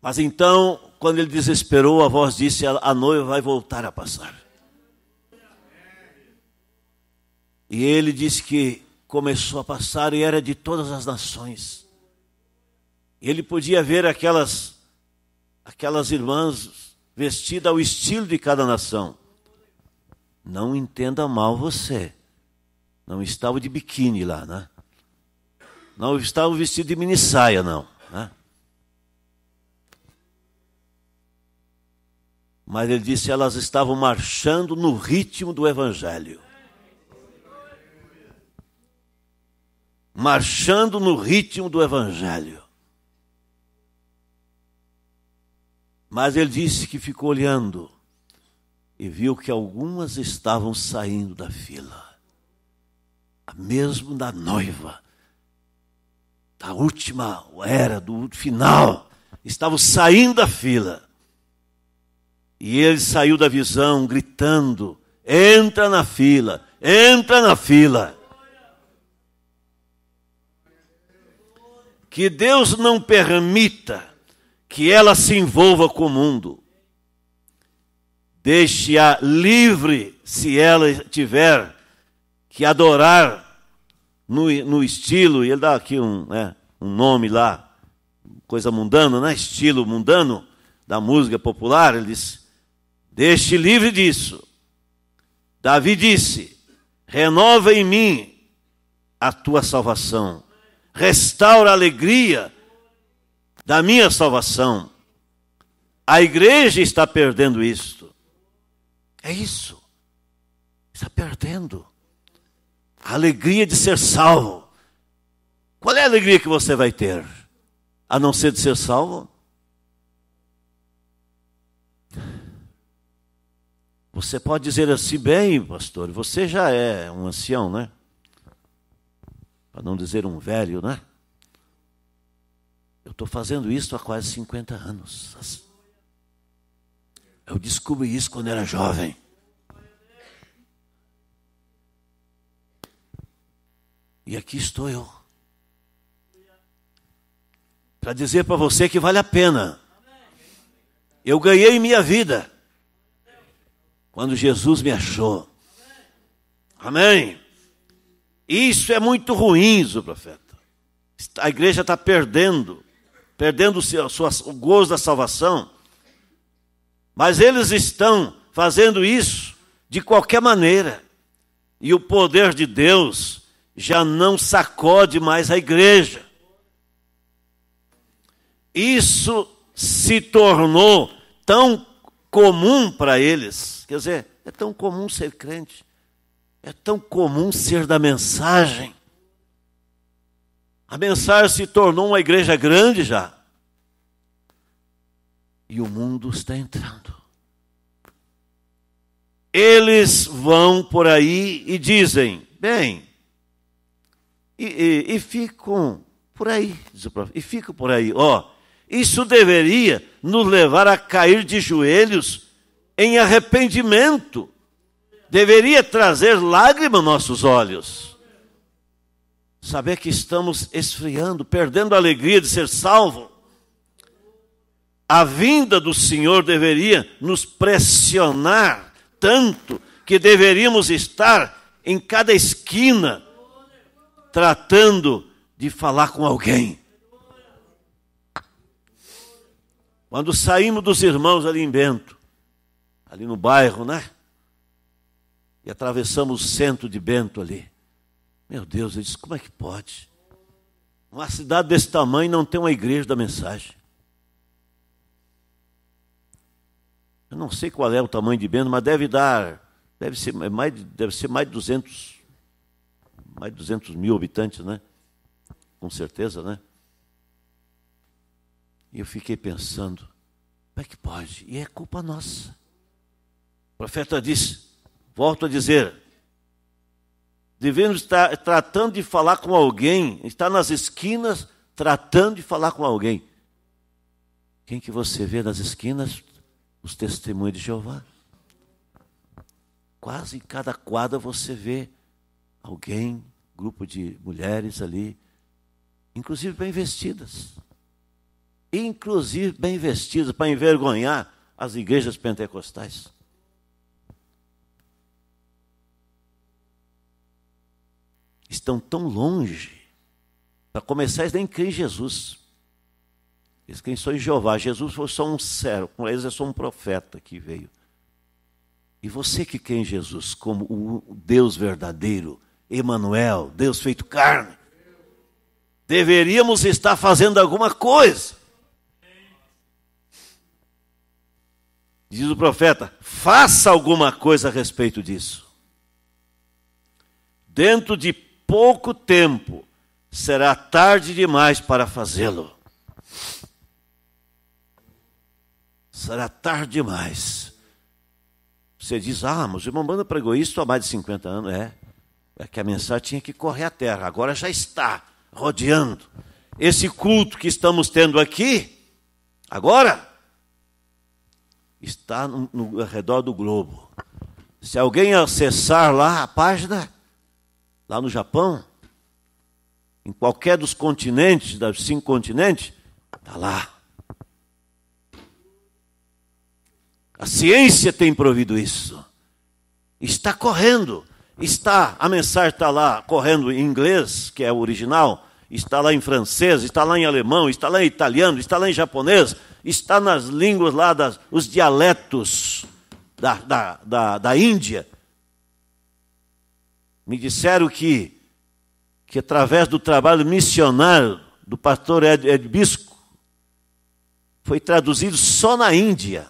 Mas então, quando ele desesperou, a voz disse: A noiva vai voltar a passar. E ele disse que começou a passar e era de todas as nações. Ele podia ver aquelas aquelas irmãs vestidas ao estilo de cada nação. Não entenda mal você. Não estava de biquíni lá, né? Não estava vestido de minissaia, não. Né? Mas ele disse elas estavam marchando no ritmo do Evangelho. Marchando no ritmo do Evangelho. Mas ele disse que ficou olhando e viu que algumas estavam saindo da fila, mesmo da noiva, da última era, do final, estavam saindo da fila. E ele saiu da visão gritando: entra na fila, entra na fila. Que Deus não permita que ela se envolva com o mundo. Deixe-a livre se ela tiver que adorar no, no estilo, e ele dá aqui um, né, um nome lá, coisa mundana, né? estilo mundano da música popular, ele diz: deixe livre disso. Davi disse: renova em mim a tua salvação, restaura a alegria da minha salvação. A igreja está perdendo isto. É isso. Está perdendo a alegria de ser salvo. Qual é a alegria que você vai ter? A não ser de ser salvo? Você pode dizer assim, bem, pastor, você já é um ancião, né? Para não dizer um velho, né? Eu estou fazendo isso há quase 50 anos. Eu descobri isso quando era jovem. E aqui estou eu. Para dizer para você que vale a pena. Eu ganhei minha vida. Quando Jesus me achou. Amém. Isso é muito ruim, o profeta. A igreja está perdendo perdendo a sua, o gozo da salvação. Mas eles estão fazendo isso de qualquer maneira. E o poder de Deus já não sacode mais a igreja. Isso se tornou tão comum para eles. Quer dizer, é tão comum ser crente, é tão comum ser da mensagem, a mensagem se tornou uma igreja grande já. E o mundo está entrando. Eles vão por aí e dizem, bem, e, e, e ficam por aí, diz o profeta, e ficam por aí, ó. Isso deveria nos levar a cair de joelhos em arrependimento. Deveria trazer lágrima aos nossos olhos saber que estamos esfriando, perdendo a alegria de ser salvo. A vinda do Senhor deveria nos pressionar tanto que deveríamos estar em cada esquina tratando de falar com alguém. Quando saímos dos irmãos ali em Bento, ali no bairro, né? E atravessamos o centro de Bento ali. Meu Deus, eu disse, como é que pode? Uma cidade desse tamanho não tem uma igreja da mensagem. Eu não sei qual é o tamanho de Bento, mas deve dar, deve ser mais, deve ser mais de 200, mais de 200 mil habitantes, né? Com certeza, né? E eu fiquei pensando, como é que pode? E é culpa nossa. O profeta disse, volto a dizer, devemos estar tratando de falar com alguém, estar nas esquinas tratando de falar com alguém. Quem que você vê nas esquinas? Os testemunhos de Jeová. Quase em cada quadra você vê alguém, grupo de mulheres ali, inclusive bem vestidas. Inclusive bem vestidas para envergonhar as igrejas pentecostais. estão tão longe. Para começar, eles nem creem em Jesus. Eles creem só em Jeová. Jesus foi só um servo, com eles é só um profeta que veio. E você que crê em Jesus como o Deus verdadeiro, Emanuel, Deus feito carne, deveríamos estar fazendo alguma coisa. Diz o profeta: faça alguma coisa a respeito disso. Dentro de pouco tempo será tarde demais para fazê-lo. Será tarde demais. Você diz, ah, mas o irmão Banda pregou isso há mais de 50 anos. É, é que a mensagem tinha que correr à terra, agora já está rodeando. Esse culto que estamos tendo aqui, agora, está no, no redor do globo. Se alguém acessar lá a página, lá no Japão, em qualquer dos continentes, dos cinco continentes, está lá. A ciência tem provido isso. Está correndo. Está, a mensagem está lá correndo em inglês, que é o original, está lá em francês, está lá em alemão, está lá em italiano, está lá em japonês, está nas línguas lá, das, os dialetos da, da, da, da Índia. Me disseram que, que através do trabalho missionário do pastor Ed, Ed Bisco, foi traduzido só na Índia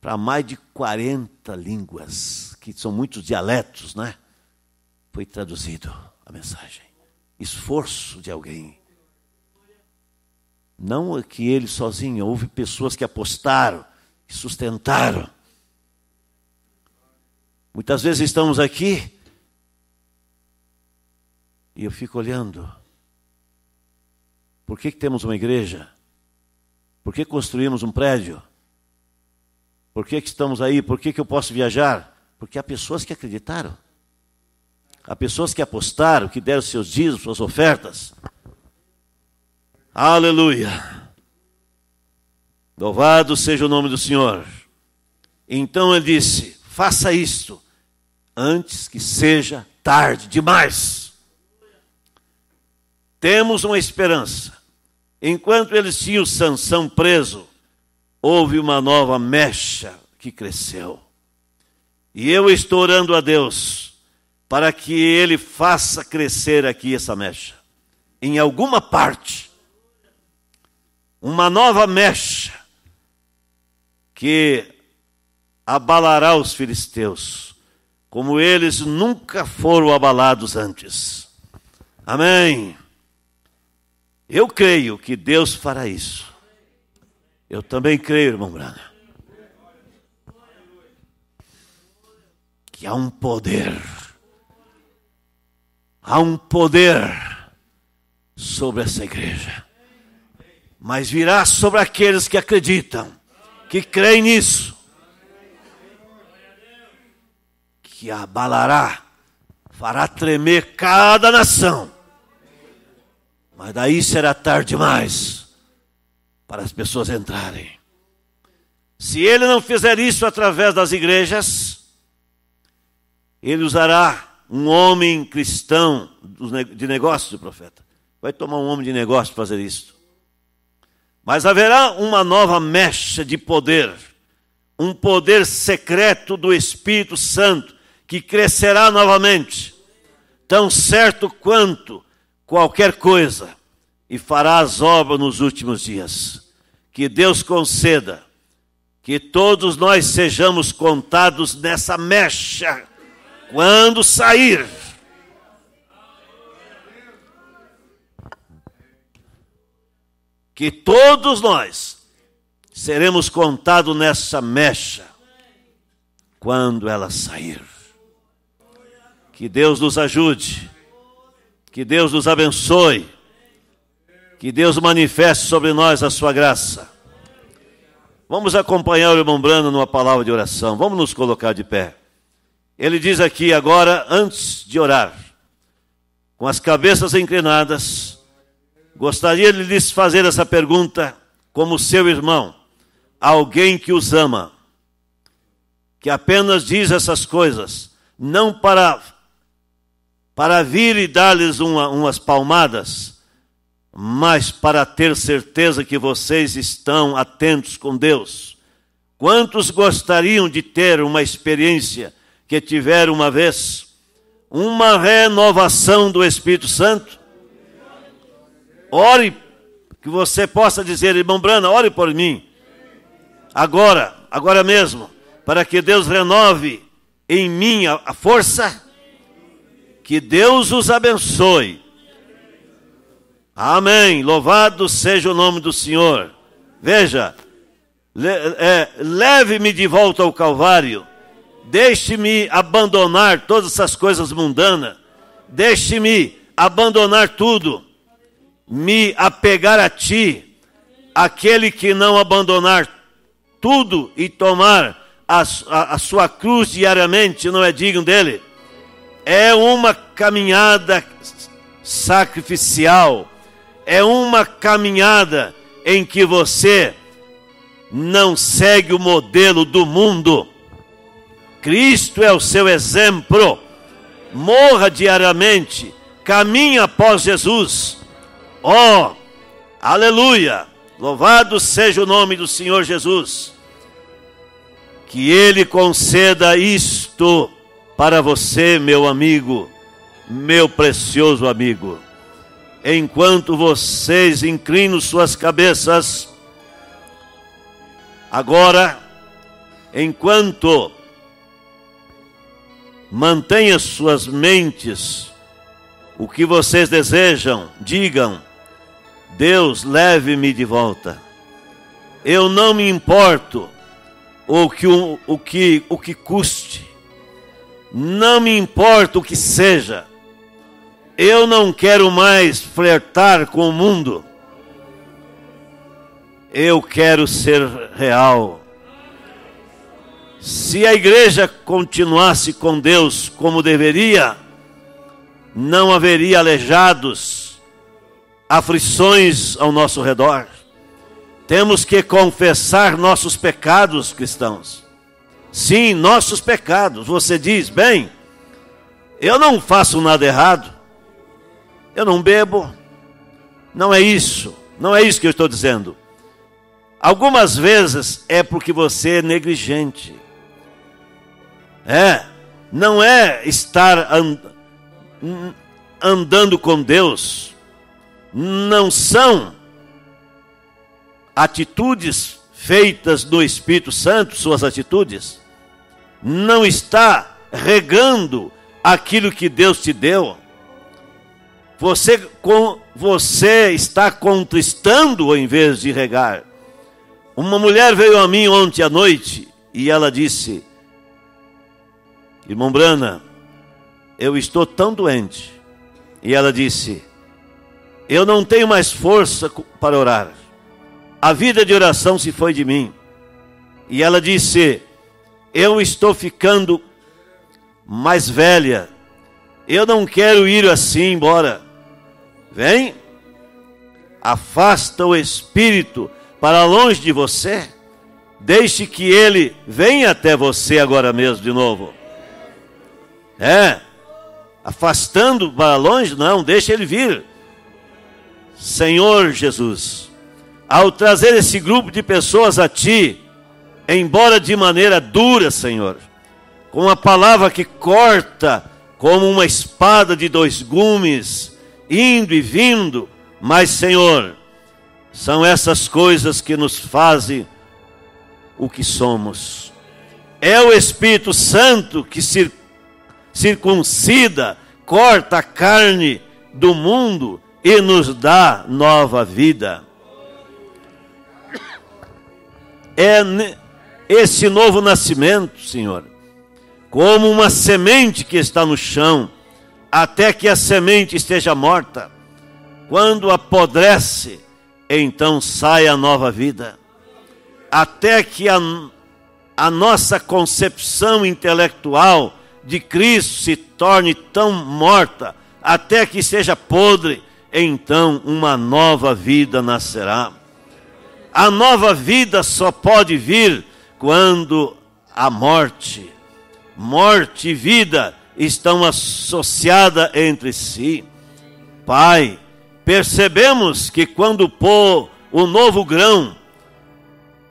para mais de 40 línguas, que são muitos dialetos, né? Foi traduzido a mensagem. Esforço de alguém. Não é que ele sozinho, houve pessoas que apostaram, que sustentaram. Muitas vezes estamos aqui e eu fico olhando. Por que, que temos uma igreja? Por que construímos um prédio? Por que, que estamos aí? Por que, que eu posso viajar? Porque há pessoas que acreditaram. Há pessoas que apostaram, que deram seus dízimos, suas ofertas. Aleluia! Louvado seja o nome do Senhor. Então ele disse: faça isto antes que seja tarde demais. Temos uma esperança. Enquanto eles tinham Sansão preso, houve uma nova mecha que cresceu. E eu estou orando a Deus para que Ele faça crescer aqui essa mecha. Em alguma parte, uma nova mecha que abalará os filisteus como eles nunca foram abalados antes. Amém. Eu creio que Deus fará isso. Eu também creio, irmão Braga, que há um poder, há um poder sobre essa igreja, mas virá sobre aqueles que acreditam, que creem nisso que abalará, fará tremer cada nação. Mas daí será tarde demais para as pessoas entrarem. Se ele não fizer isso através das igrejas, ele usará um homem cristão de negócios, profeta. Vai tomar um homem de negócio para fazer isso. Mas haverá uma nova mecha de poder, um poder secreto do Espírito Santo, que crescerá novamente, tão certo quanto qualquer coisa, e fará as obras nos últimos dias. Que Deus conceda que todos nós sejamos contados nessa mecha quando sair. Que todos nós seremos contados nessa mecha quando ela sair. Que Deus nos ajude. Que Deus nos abençoe. Que Deus manifeste sobre nós a sua graça. Vamos acompanhar o irmão Brando numa palavra de oração. Vamos nos colocar de pé. Ele diz aqui agora, antes de orar, com as cabeças inclinadas, gostaria de lhes fazer essa pergunta como seu irmão, alguém que os ama, que apenas diz essas coisas, não para para vir e dar-lhes uma, umas palmadas, mas para ter certeza que vocês estão atentos com Deus. Quantos gostariam de ter uma experiência que tiveram uma vez? Uma renovação do Espírito Santo? Ore, que você possa dizer, irmão Brana, ore por mim. Agora, agora mesmo, para que Deus renove em mim a, a força que Deus os abençoe. Amém. Louvado seja o nome do Senhor. Veja, le, é, leve-me de volta ao Calvário. Deixe-me abandonar todas essas coisas mundanas. Deixe-me abandonar tudo. Me apegar a ti. Aquele que não abandonar tudo e tomar a, a, a sua cruz diariamente não é digno dele é uma caminhada sacrificial, é uma caminhada em que você não segue o modelo do mundo. Cristo é o seu exemplo. Morra diariamente, caminha após Jesus. Oh, aleluia! Louvado seja o nome do Senhor Jesus. Que Ele conceda isto para você, meu amigo, meu precioso amigo. Enquanto vocês inclinam suas cabeças, agora, enquanto mantenha suas mentes o que vocês desejam, digam: Deus, leve-me de volta. Eu não me importo o que o, o que o que custe não me importa o que seja. Eu não quero mais flertar com o mundo. Eu quero ser real. Se a igreja continuasse com Deus como deveria, não haveria aleijados, aflições ao nosso redor. Temos que confessar nossos pecados, cristãos. Sim, nossos pecados. Você diz, bem, eu não faço nada errado, eu não bebo. Não é isso, não é isso que eu estou dizendo. Algumas vezes é porque você é negligente. É, não é estar and, andando com Deus, não são atitudes feitas no Espírito Santo, suas atitudes, não está regando aquilo que Deus te deu, você, com, você está contristando ao invés de regar. Uma mulher veio a mim ontem à noite e ela disse: Irmão Brana, eu estou tão doente. E ela disse: Eu não tenho mais força para orar. A vida de oração se foi de mim. E ela disse: eu estou ficando mais velha, eu não quero ir assim embora. Vem, afasta o espírito para longe de você, deixe que ele venha até você agora mesmo de novo. É, afastando para longe, não, deixe ele vir. Senhor Jesus, ao trazer esse grupo de pessoas a ti, embora de maneira dura, Senhor, com uma palavra que corta como uma espada de dois gumes, indo e vindo, mas, Senhor, são essas coisas que nos fazem o que somos. É o Espírito Santo que circuncida, corta a carne do mundo e nos dá nova vida. É esse novo nascimento, Senhor, como uma semente que está no chão, até que a semente esteja morta. Quando apodrece, então sai a nova vida. Até que a, a nossa concepção intelectual de Cristo se torne tão morta, até que seja podre, então uma nova vida nascerá. A nova vida só pode vir quando a morte, morte e vida estão associadas entre si. Pai, percebemos que quando pôr o novo grão,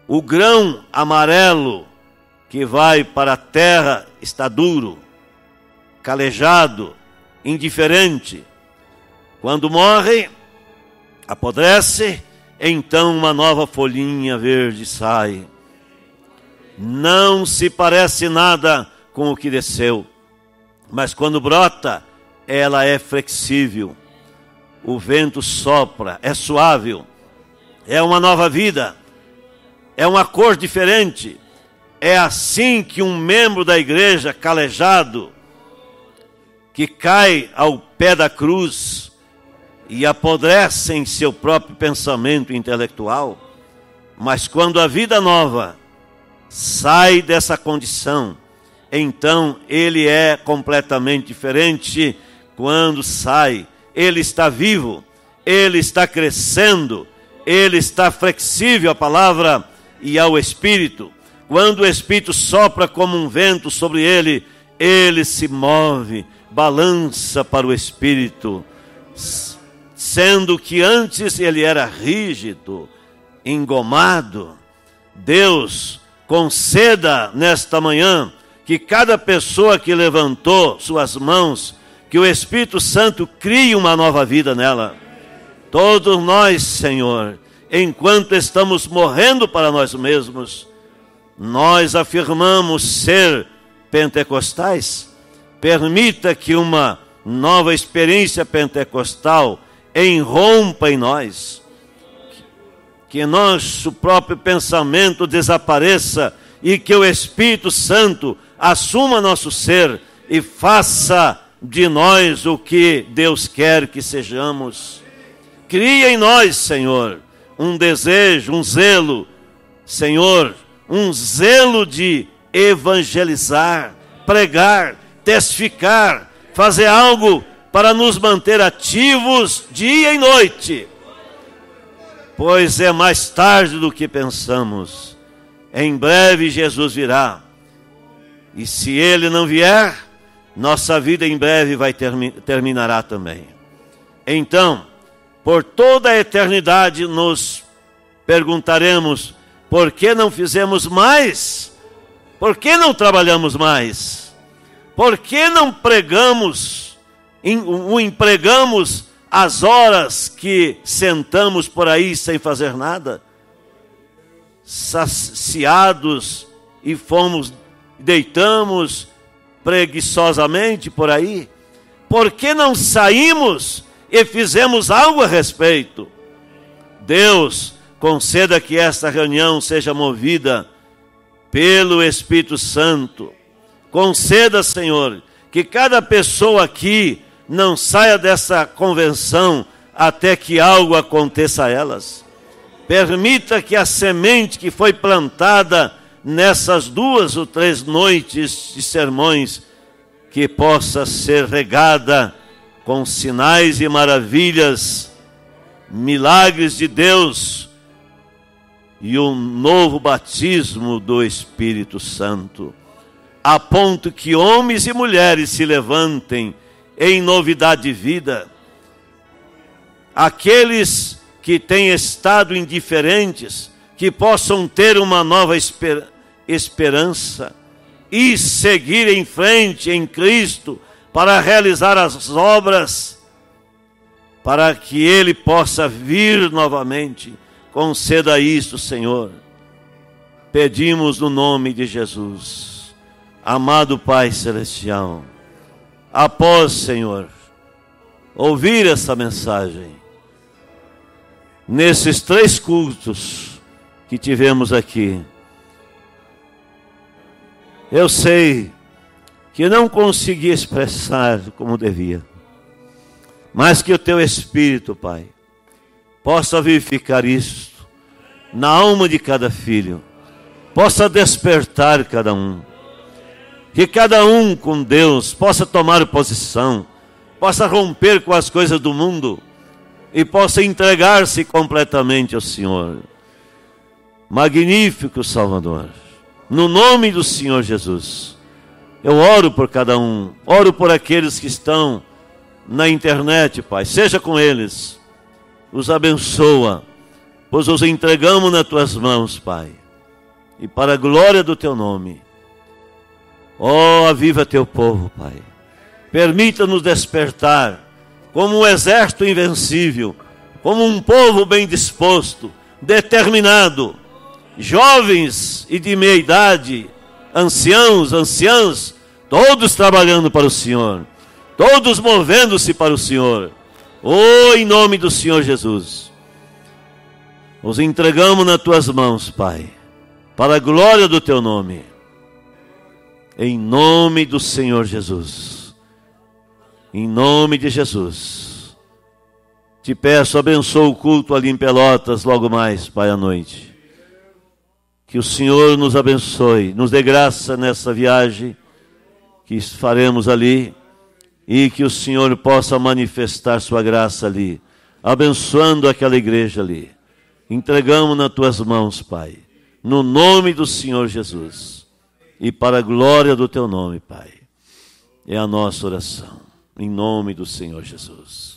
o grão amarelo que vai para a terra está duro, calejado, indiferente. Quando morre, apodrece, então uma nova folhinha verde sai não se parece nada com o que desceu. Mas quando brota, ela é flexível. O vento sopra, é suave, é uma nova vida, é uma cor diferente. É assim que um membro da igreja calejado, que cai ao pé da cruz e apodrece em seu próprio pensamento intelectual, mas quando a vida nova sai dessa condição, então ele é completamente diferente. Quando sai, ele está vivo, ele está crescendo, ele está flexível à palavra e ao espírito. Quando o espírito sopra como um vento sobre ele, ele se move, balança para o espírito, sendo que antes ele era rígido, engomado. Deus conceda nesta manhã que cada pessoa que levantou suas mãos, que o Espírito Santo crie uma nova vida nela. Todos nós, Senhor, enquanto estamos morrendo para nós mesmos, nós afirmamos ser pentecostais. Permita que uma nova experiência pentecostal enrompa em nós que nosso próprio pensamento desapareça e que o Espírito Santo assuma nosso ser e faça de nós o que Deus quer que sejamos. Cria em nós, Senhor, um desejo, um zelo, Senhor, um zelo de evangelizar, pregar, testificar, fazer algo para nos manter ativos dia e noite pois é mais tarde do que pensamos. Em breve Jesus virá. E se ele não vier, nossa vida em breve vai termi terminará também. Então, por toda a eternidade nos perguntaremos: por que não fizemos mais? Por que não trabalhamos mais? Por que não pregamos, o empregamos as horas que sentamos por aí sem fazer nada, saciados e fomos, deitamos preguiçosamente por aí? Por que não saímos e fizemos algo a respeito? Deus, conceda que esta reunião seja movida pelo Espírito Santo. Conceda, Senhor, que cada pessoa aqui não saia dessa convenção até que algo aconteça a elas. Permita que a semente que foi plantada nessas duas ou três noites de sermões que possa ser regada com sinais e maravilhas, milagres de Deus e um novo batismo do Espírito Santo, a ponto que homens e mulheres se levantem em novidade de vida. Aqueles que têm estado indiferentes, que possam ter uma nova esper esperança e seguir em frente em Cristo para realizar as obras, para que Ele possa vir novamente. Conceda isto, Senhor. Pedimos no nome de Jesus. Amado Pai Celestial após, Senhor, ouvir essa mensagem, nesses três cultos que tivemos aqui, eu sei que não consegui expressar como devia, mas que o teu Espírito, Pai, possa vivificar isto na alma de cada filho, possa despertar cada um que cada um com Deus possa tomar posição, possa romper com as coisas do mundo e possa entregar-se completamente ao Senhor. Magnífico Salvador, no nome do Senhor Jesus, eu oro por cada um, oro por aqueles que estão na internet, Pai, seja com eles, os abençoa, pois os entregamos nas tuas mãos, Pai, e para a glória do teu nome. Oh, aviva teu povo, Pai. Permita-nos despertar como um exército invencível, como um povo bem disposto, determinado. Jovens e de meia idade, anciãos, anciãs, todos trabalhando para o Senhor, todos movendo-se para o Senhor. Oh, em nome do Senhor Jesus. Os entregamos nas tuas mãos, Pai, para a glória do teu nome. Em nome do Senhor Jesus. Em nome de Jesus. Te peço, abençoa o culto ali em Pelotas logo mais, Pai, à noite. Que o Senhor nos abençoe, nos dê graça nessa viagem que faremos ali e que o Senhor possa manifestar sua graça ali, abençoando aquela igreja ali. Entregamos nas tuas mãos, Pai, no nome do Senhor Jesus e para a glória do teu nome, Pai. É a nossa oração, em nome do Senhor Jesus.